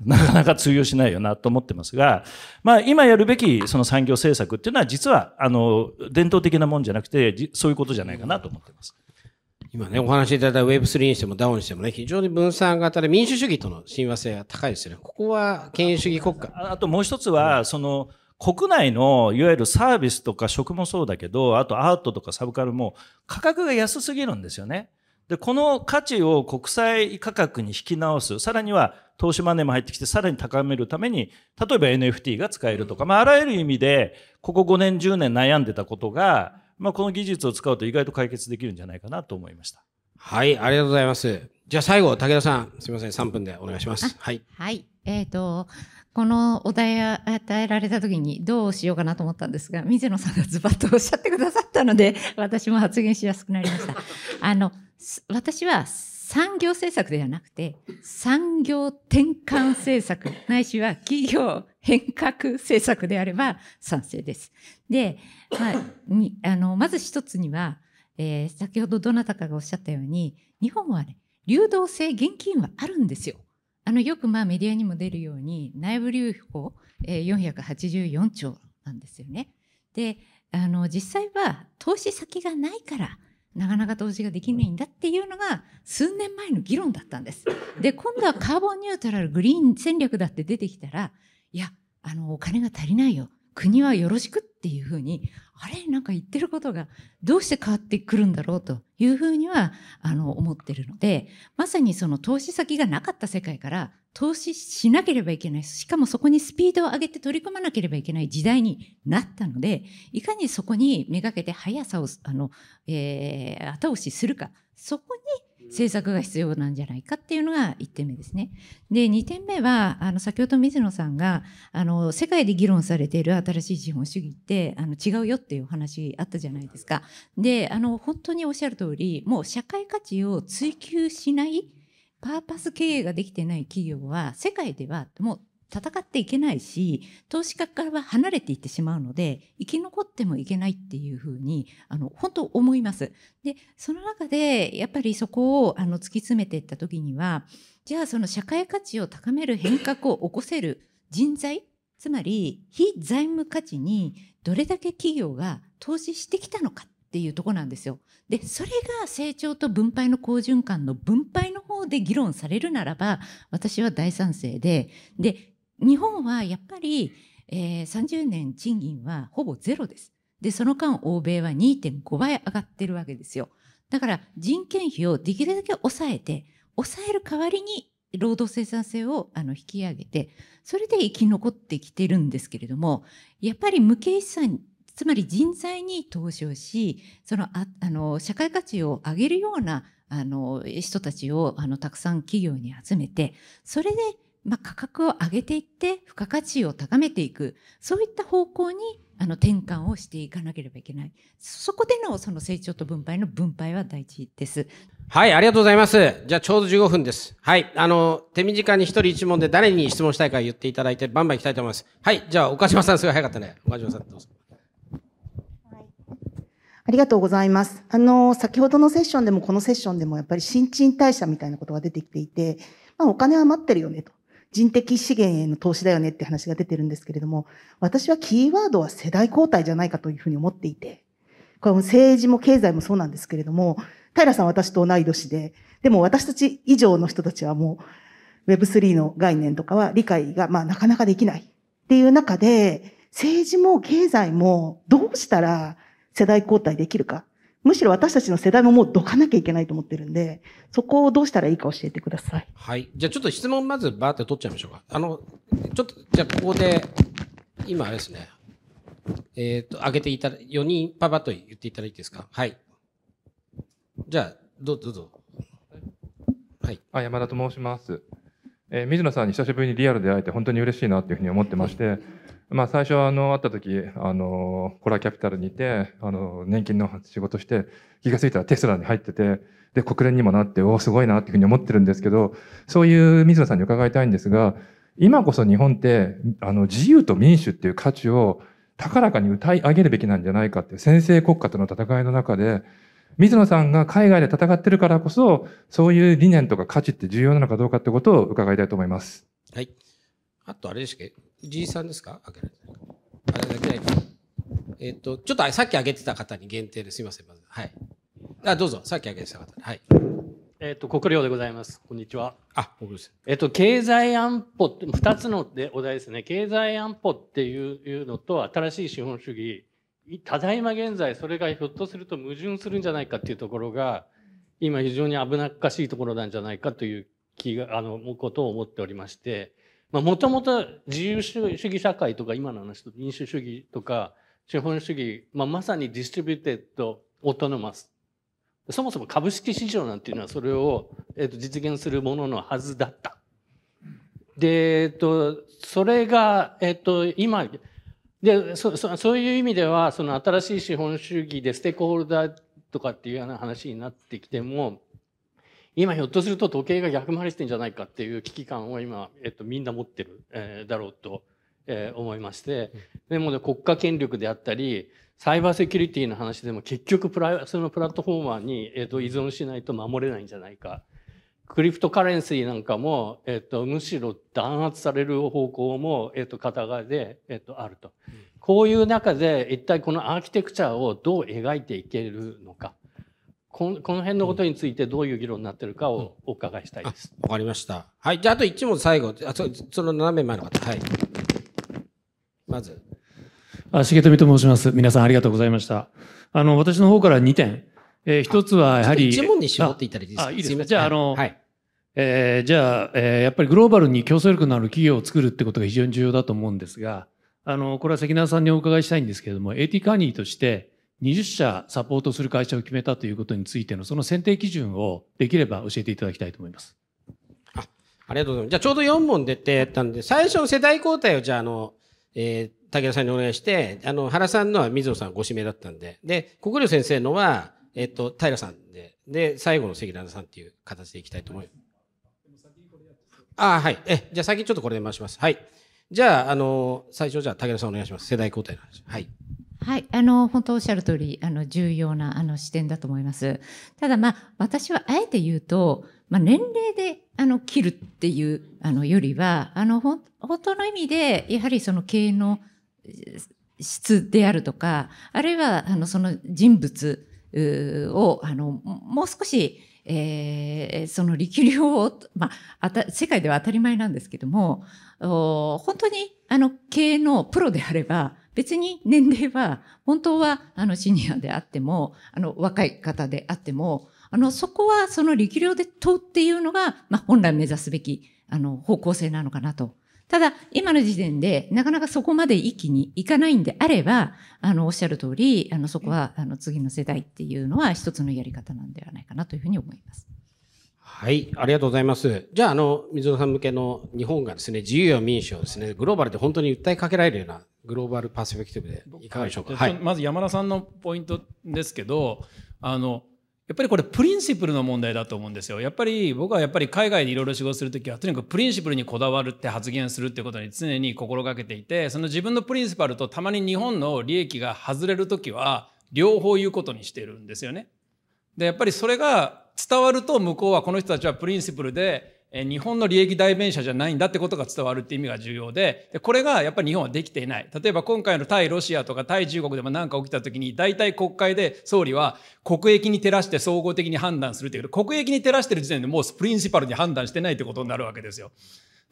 なかなか通用しないよなと思ってますが、まあ、今やるべきその産業政策っていうのは実はあの伝統的なもんじゃなくてそういうことじゃないかなと思ってます。今ね、お話しいただいた Web3 にしても DAO にしてもね、非常に分散型で民主主義との親和性が高いですよね。ここは権威主義国家。あともう一つは、その、国内のいわゆるサービスとか食もそうだけど、あとアートとかサブカルも価格が安すぎるんですよね。で、この価値を国際価格に引き直す。さらには投資マネーも入ってきて、さらに高めるために、例えば NFT が使えるとか、まあ、あらゆる意味で、ここ5年、10年悩んでたことが、まあ、この技術を使うと意外と解決できるんじゃないかなと思いました。はい、ありがとうございます。じゃあ最後、武田さん、すみません、3分でお願いします。はい。はい。えっ、ー、と、このお題を与えられた時にどうしようかなと思ったんですが、水野さんがズバッとおっしゃってくださったので、私も発言しやすくなりました。あの、私は産業政策ではなくて、産業転換政策、ないしは企業変革政策であれば賛成です。で、まあ、にあのまず一つには、えー、先ほどどなたかがおっしゃったように、日本はね、流動性現金はあるんですよ。あの、よくまあメディアにも出るように、内部留保、えー、484兆なんですよね。で、あの、実際は投資先がないから、なかなか投資ができないんだっていうのが数年前の議論だったんです。で今度はカーボンニュートラルグリーン戦略だって出てきたらいやあのお金が足りないよ国はよろしくっていうふうに、あれなんか言ってることがどうして変わってくるんだろうというふうには、あの、思ってるので、まさにその投資先がなかった世界から投資しなければいけない。しかもそこにスピードを上げて取り組まなければいけない時代になったので、いかにそこにめがけて速さを、あの、えー、後押しするか。そこに政策が必要なんじゃないかっていうのが1点目ですね。で2点目はあの先ほど水野さんがあの世界で議論されている新しい資本主義ってあの違うよっていう話あったじゃないですか。であの本当におっしゃる通りもう社会価値を追求しないパーパス経営ができてない企業は世界ではもう戦っていけないし、投資家からは離れていってしまうので、生き残ってもいけないっていうふうに、あの、本当思います。で、その中で、やっぱりそこを、あの、突き詰めていった時には、じゃあその社会価値を高める変革を起こせる人材、つまり非財務価値にどれだけ企業が投資してきたのかっていうとこなんですよ。で、それが成長と分配の好循環の分配の方で議論されるならば、私は大賛成で、で、日本はやっぱり、えー、30年賃金はほぼゼロです。で、その間欧米は2.5倍上がってるわけですよ。だから人件費をできるだけ抑えて、抑える代わりに労働生産性をあの引き上げて、それで生き残ってきてるんですけれども、やっぱり無形資産、つまり人材に投資をし、そのああの社会価値を上げるようなあの人たちをあのたくさん企業に集めて、それでまあ、価格を上げていって付加価値を高めていくそういった方向にあの転換をしていかなければいけないそこでのその成長と分配の分配は大事ですはいありがとうございますじゃあちょうど15分ですはいあの手短に1人1問で誰に質問したいか言っていただいてバンバンいきたいと思いますはいじゃあ岡島さんすごい早かったね岡島さんどうぞありがとうございます。あの、先ほどのセッションでもこのセッションでもやっぱり新陳代謝みたいなことが出てきていて、まあ、お金は待ってるよねと。人的資源への投資だよねって話が出てるんですけれども、私はキーワードは世代交代じゃないかというふうに思っていて、これも政治も経済もそうなんですけれども、平さん私と同い年で、でも私たち以上の人たちはもう Web3 の概念とかは理解がまあなかなかできないっていう中で、政治も経済もどうしたら世代交代できるかむしろ私たちの世代ももうどかなきゃいけないと思ってるんで、そこをどうしたらいいか教えてください。はい。じゃあちょっと質問まずバーって取っちゃいましょうか。あの、ちょっと、じゃあここで、今あれですね、えっ、ー、と、上げていただ、4人パパと言っていただいていいですかはい。じゃあ、どうぞどうぞ。はい。あ、山田と申します。えー、水野さんに久しぶりにリアルで会えて本当に嬉しいなっていうふうに思ってまして、まあ、最初あの会った時あのコラキャピタルにいてあの年金の仕事して気が付いたらテスラに入っててで国連にもなっておおすごいなっていうふうに思ってるんですけどそういう水野さんに伺いたいんですが今こそ日本ってあの自由と民主っていう価値を高らかに歌い上げるべきなんじゃないかっていう先制国家との戦いの中で水野さんが海外で戦ってるからこそそういう理念とか価値って重要なのかどうかってことを伺いたいと思います。はい、あとあれですけどじいさんですかあげられてないえっ、ー、と、ちょっとさっきあげてた方に限定ですすみません、まず。はい。あ、どうぞ、さっきあげてた方はい。えっ、ー、と、国領でございます。こんにちは。あ、僕です。えっ、ー、と、経済安保って、2つのでお題ですね。経済安保っていうのと、新しい資本主義。ただいま現在、それがひょっとすると矛盾するんじゃないかっていうところが、今非常に危なっかしいところなんじゃないかという気が、あの、ことを思っておりまして、もともと自由主義社会とか今の話と民主主義とか資本主義、まあ、まさにディストリビューテッド・オートノマスそもそも株式市場なんていうのはそれを、えー、と実現するもののはずだった。で、えっ、ー、と、それが、えっ、ー、と、今、でそそそういう意味ではその新しい資本主義でステークホルダーとかっていうような話になってきても今ひょっとすると時計が逆回りしてんじゃないかっていう危機感を今、えっと、みんな持ってる、えー、だろうと、えー、思いまして、でも、ね、国家権力であったり、サイバーセキュリティの話でも結局プラそのプラットフォーマーに、えと依存しないと守れないんじゃないか。クリプトカレンシーなんかも、えっと、むしろ弾圧される方向も、えっと、片側で、えっと、あると。こういう中で一体このアーキテクチャをどう描いていけるのか。このこの辺のことについてどういう議論になってるかをお伺いしたいです。わ、うん、かりました。はい。じゃあ、あと1問最後。あそその斜め前の方。はい。まず。あ重富と申します。皆さんありがとうございました。あの、私の方から2点。えー、つはやはり。1問に絞っていただいていいですかあいいです。じゃあ、あの、はい、えー、じゃあ、えー、やっぱりグローバルに競争力のある企業を作るってことが非常に重要だと思うんですが、あの、これは関根さんにお伺いしたいんですけれども、AT カーニーとして、20社サポートする会社を決めたということについてのその選定基準をできれば教えていただきたいと思います。あありがとうございます。じゃあちょうど4問出てやったんで、最初の世代交代をじゃああの、えー、武田さんにお願いして、あの、原さんのは水野さんご指名だったんで、で、国領先生のは、えっと、平さんで、で、最後の関田さんっていう形でいきたいと思います。あはい。え、じゃあ先ちょっとこれで回します。はい。じゃあ、あの、最初じゃあ武田さんお願いします。世代交代の話。はい。はい、あの本当おっしゃる通りあり重要なあの視点だと思います。ただ、まあ、私はあえて言うと、まあ、年齢であの切るっていうあのよりはあの本当の意味でやはりその経営の質であるとかあるいはあのその人物をあのもう少しえー、その力量を、まあ、世界では当たり前なんですけども、本当にあの経営のプロであれば、別に年齢は、本当は、あの、シニアであっても、あの、若い方であっても、あの、そこは、その力量で問うっていうのが、まあ、本来目指すべき、あの、方向性なのかなと。ただ、今の時点で、なかなかそこまで一気にいかないんであれば、あの、おっしゃる通り、あの、そこは、あの、次の世代っていうのは、一つのやり方なんではないかなというふうに思います。はい、ありがとうございます。じゃあ、あの、水野さん向けの日本がですね、自由や民主をですね、グローバルで本当に訴えかけられるようなグローバルパーフェクティブでいかがでしょうか。はい、まず山田さんのポイントですけど、あの、やっぱりこれプリンシプルの問題だと思うんですよ。やっぱり僕はやっぱり海外でいろいろ仕事する時はとにかくプリンシプルにこだわるって発言するってことに常に心がけていてその自分のプリンシパルとたまに日本の利益が外れる時は両方言うことにしてるんですよね。でやっぱりそれが伝わると向こうはこの人たちはプリンシプルで日本の利益代弁者じゃないんだってことが伝わるって意味が重要で、これがやっぱり日本はできていない。例えば今回の対ロシアとか対中国でも何か起きた時に、大体国会で総理は国益に照らして総合的に判断するっていう国益に照らしてる時点でもうプリンシパルに判断してないってことになるわけですよ。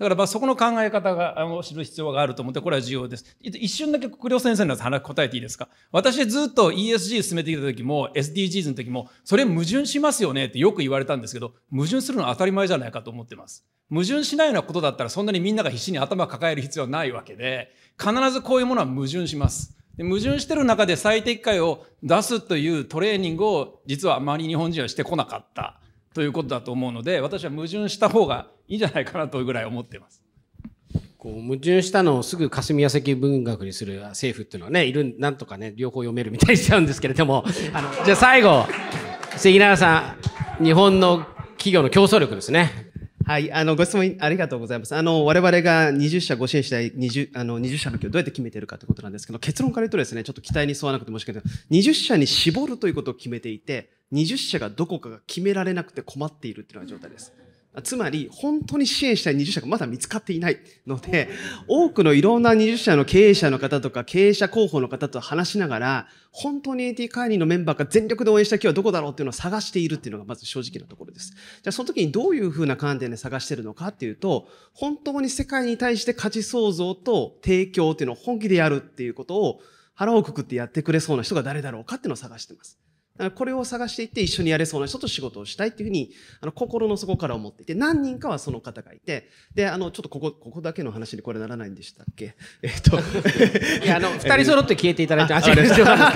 だからまあそこの考え方がを知る必要があると思って、これは重要です。一瞬だけ国領先生の話答えていいですか私ずっと ESG 進めてきた時も SDGs の時も、それ矛盾しますよねってよく言われたんですけど、矛盾するのは当たり前じゃないかと思ってます。矛盾しないようなことだったらそんなにみんなが必死に頭抱える必要はないわけで、必ずこういうものは矛盾します。で矛盾してる中で最適解を出すというトレーニングを実はあまり日本人はしてこなかったということだと思うので、私は矛盾した方がいいんじゃないかなというぐらい思ってます。こう矛盾したのをすぐ霞が関文学にする政府っていうのはね、いる、なんとかね、両方読めるみたいにしちゃうんですけれども、あの、じゃあ最後、杉永さん、日本の企業の競争力ですね。はい、あの、ご質問ありがとうございます。あの、我々が20社ご支援したい20、あの、20社の企業どうやって決めてるかということなんですけど、結論から言うとですね、ちょっと期待に沿わなくて申し訳ない20社に絞るということを決めていて、20社がどこかが決められなくて困っているっていうような状態です。つまり、本当に支援したい20社がまだ見つかっていないので、多くのいろんな20社の経営者の方とか、経営者候補の方と話しながら、本当に AT 会員のメンバーが全力で応援した今日はどこだろうっていうのを探しているっていうのがまず正直なところです。じゃあ、その時にどういうふうな観点で探してるのかっていうと、本当に世界に対して価値創造と提供っていうのを本気でやるっていうことを、腹をくくってやってくれそうな人が誰だろうかっていうのを探してます。だからこれを探していって一緒にやれそうな人と仕事をしたいっていうふうにあの心の底から思っていて何人かはその方がいてであのちょっとここここだけの話にこれならないんでしたっけ えっと いやあの2人揃って消えていただいてあ違う必要な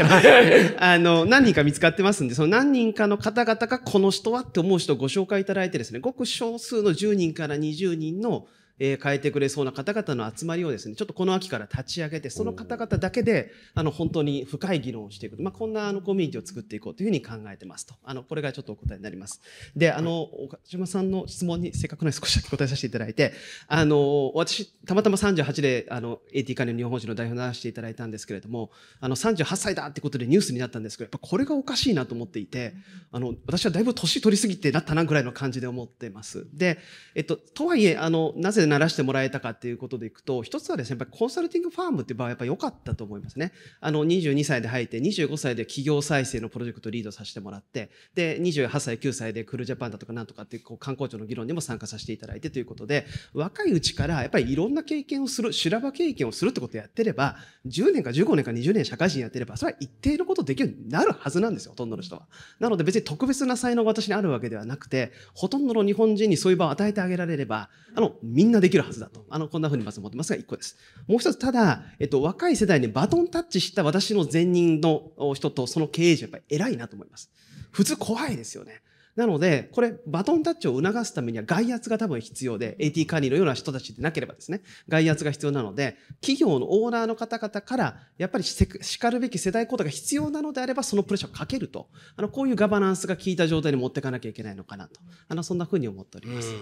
あの 何人か見つかってますんでその何人かの方々がこの人はって思う人をご紹介いただいてですねごく少数の10人から20人のえ変えてくれそうな方々の集まりをですね、ちょっとこの秋から立ち上げて、その方々だけで、あの、本当に深い議論をしていく。まあ、こんな、あの、コミュニティを作っていこうというふうに考えてますと。あの、これがちょっとお答えになります。で、あの、岡島さんの質問にせっかくない少しだけ答えさせていただいて、あの、私、たまたま38で、あの、AT 関連日本法人の代表にならせていただいたんですけれども、あの、38歳だってことでニュースになったんですけど、やっぱこれがおかしいなと思っていて、あの、私はだいぶ年取りすぎてなったなぐらいの感じで思ってます。で、えっと、とはいえ、あの、なぜで鳴らしてもらえたかっていうことでいくと、一つはですね、やっぱりコンサルティングファームっていう場合はやっぱ良かったと思いますね。あの、22歳で入って、25歳で企業再生のプロジェクトリードさせてもらって、で、28歳、9歳でクルージャパンだとかなんとかっていうこう観光庁の議論にも参加させていただいてということで、若いうちからやっぱりいろんな経験をする、修羅場経験をするってことをやってれば、10年か15年か20年社会人やってれば、それは一定のことできるようになるはずなんですよ、ほとんどの人は。なので別に特別な才能が私にあるわけではなくて、ほとんどの日本人にそういう場を与えてあげられれば、あの、みんななできるはずだと。あの、こんなうにまず思ってますが、一個です。もう一つ、ただ、えっと、若い世代にバトンタッチした私の前任の人と、その経営者、やっぱり偉いなと思います。普通怖いですよね。なので、これ、バトンタッチを促すためには外圧が多分必要で、AT 管理のような人たちでなければですね、外圧が必要なので、企業のオーナーの方々から、やっぱりしかるべき世代交代が必要なのであれば、そのプレッシャーをかけると、あの、こういうガバナンスが効いた状態に持っていかなきゃいけないのかなと、あの、そんなふうに思っております。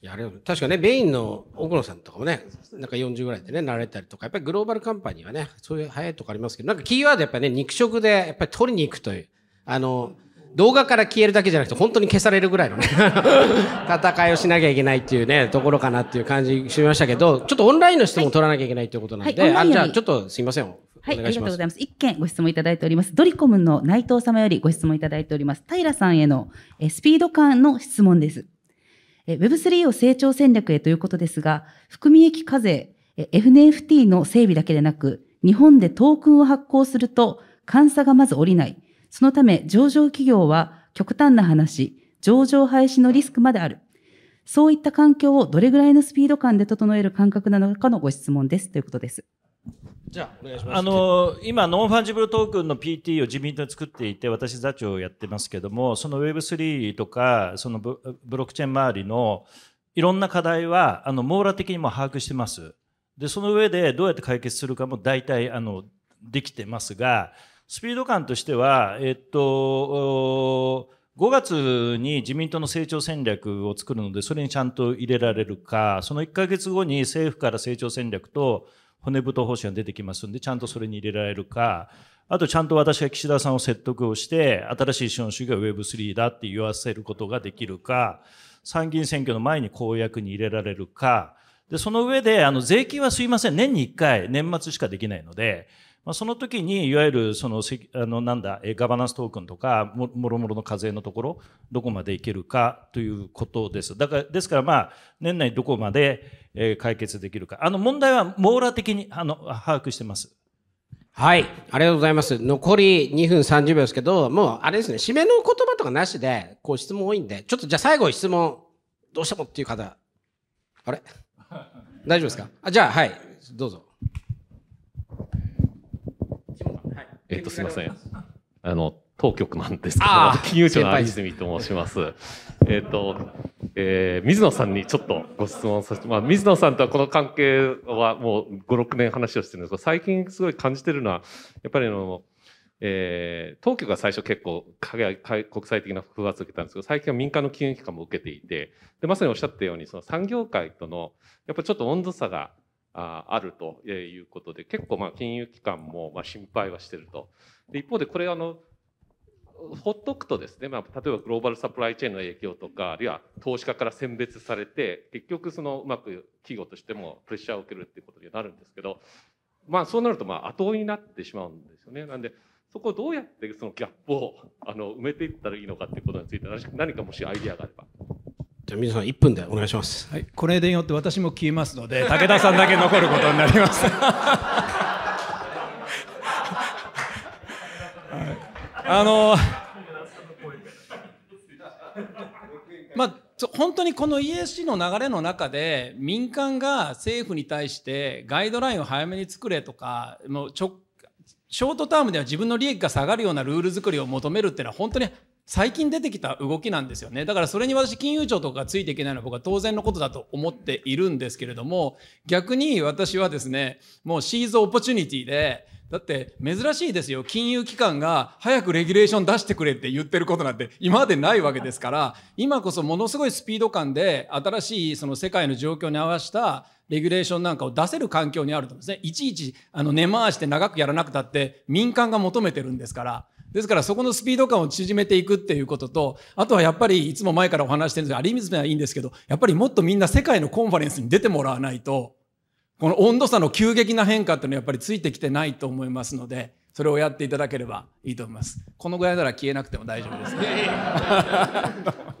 や、あ確かね、メインの奥野さんとかもね、なんか40ぐらいでね、なられたりとか、やっぱりグローバルカンパニーはね、そういう早いとこありますけど、なんかキーワードやっぱね、肉食で、やっぱり取りに行くという、あの、動画から消えるだけじゃなくて、本当に消されるぐらいのね 戦いをしなきゃいけないっていうね、ところかなっていう感じしましたけど、ちょっとオンラインの質問を取らなきゃいけないということなんで、はいはい、あじゃあちょっとすいません。はい、ありがとうございます。一件ご質問いただいております。ドリコムの内藤様よりご質問いただいております。平さんへのえスピード感の質問です。Web3 を成長戦略へということですが、含み益課税、FNFT の整備だけでなく、日本でトークンを発行すると、監査がまず降りない。そのため、上場企業は極端な話、上場廃止のリスクまである。そういった環境をどれぐらいのスピード感で整える感覚なのかのご質問ですということです。じゃあ、お願いします。あの、今、ノンファンジブルトークンの PT を自民党で作っていて、私、座長をやってますけども、その Web3 とか、そのブロックチェーン周りのいろんな課題は、あの、網羅的にも把握してます。で、その上でどうやって解決するかも大体、あの、できてますが、スピード感としては、えっと、5月に自民党の成長戦略を作るので、それにちゃんと入れられるか、その1ヶ月後に政府から成長戦略と骨太方針が出てきますんで、ちゃんとそれに入れられるか、あとちゃんと私が岸田さんを説得をして、新しい資本主義が Web3 だって言わせることができるか、参議院選挙の前に公約に入れられるか、で、その上で、あの、税金はすいません、年に1回、年末しかできないので、まあ、その時にいわゆるそのあのなんだガバナンストークンとかもろもろの課税のところどこまでいけるかということですだからですからまあ年内どこまで解決できるかあの問題は網羅的にあの把握してますはい、ありがとうございます。残り2分30秒ですけど、もうあれですね、締めの言葉とかなしで、こう質問多いんで、ちょっとじゃあ最後質問、どうしてもっていう方、あれ大丈夫ですかあじゃあ、はい、どうぞ。えっと、すみません。あの、当局なんですけど、金融庁の有泉と申します。えっと、えー、水野さんにちょっとご質問させて、まあ、水野さんとはこの関係はもう5、6年話をしてるんですが、最近すごい感じてるのは、やっぱりあの、えー、当局が最初結構国際的な風圧を受けたんですけど、最近は民間の金融機関も受けていて、で、まさにおっしゃったように、その産業界との、やっぱちょっと温度差がああるということで結構まあ金融機関もまあ心配はしてるとで一方でこれあのほっとくとですね、まあ、例えばグローバルサプライチェーンの影響とかあるいは投資家から選別されて結局そのうまく企業としてもプレッシャーを受けるっていうことになるんですけど、まあ、そうなるとまあ後追いになってしまうんですよね。なんでそこをどうやってそのギャップをあの埋めていったらいいのかっていうことについて何かもしアイディアがあれば。じゃあ皆さん1分でお願いします、はい、これでよって私も消えますので武田さんだけ残ることになりますあのまあ本当にこの e s c の流れの中で民間が政府に対してガイドラインを早めに作れとかもうちょショートタームでは自分の利益が下がるようなルール作りを求めるっていうのは本当に最近出てきた動きなんですよねだからそれに私金融庁とかついていけないのは僕は当然のことだと思っているんですけれども逆に私はですねもうシーズオポチュニティでだって珍しいですよ金融機関が早くレギュレーション出してくれって言ってることなんて今までないわけですから今こそものすごいスピード感で新しいその世界の状況に合わせたレギュレーションなんかを出せる環境にあると思うんですねいちいちあの根回して長くやらなくたって民間が求めてるんですから。ですからそこのスピード感を縮めていくっていうことと、あとはやっぱりいつも前からお話してるんですが、有水はいいんですけど、やっぱりもっとみんな世界のコンファレンスに出てもらわないと、この温度差の急激な変化っていうのはやっぱりついてきてないと思いますので、それをやっていただければいいと思います。このぐらいなら消えなくても大丈夫です、ね。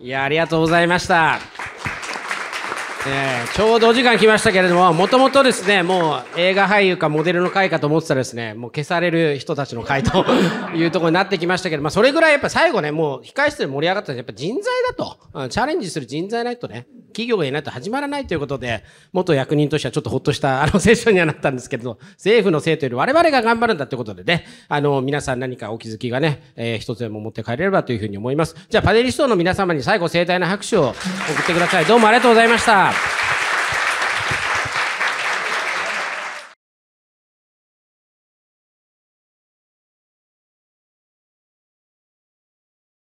いや、ありがとうございました。ね、ちょうどお時間来ましたけれども、もともとですね、もう映画俳優かモデルの会かと思ってたらですね、もう消される人たちの会と いうところになってきましたけど、まあそれぐらいやっぱ最後ね、もう控室で盛り上がったやっぱ人材だと、チャレンジする人材ないとね、企業がいないと始まらないということで、元役人としてはちょっとほっとしたあのセッションにはなったんですけど、政府の生徒より我々が頑張るんだということでね、あの皆さん何かお気づきがね、えー、一つでも持って帰れればというふうに思います。じゃあパネリストの皆様に最後盛大な拍手を送ってください。どうもありがとうございました。Gracias.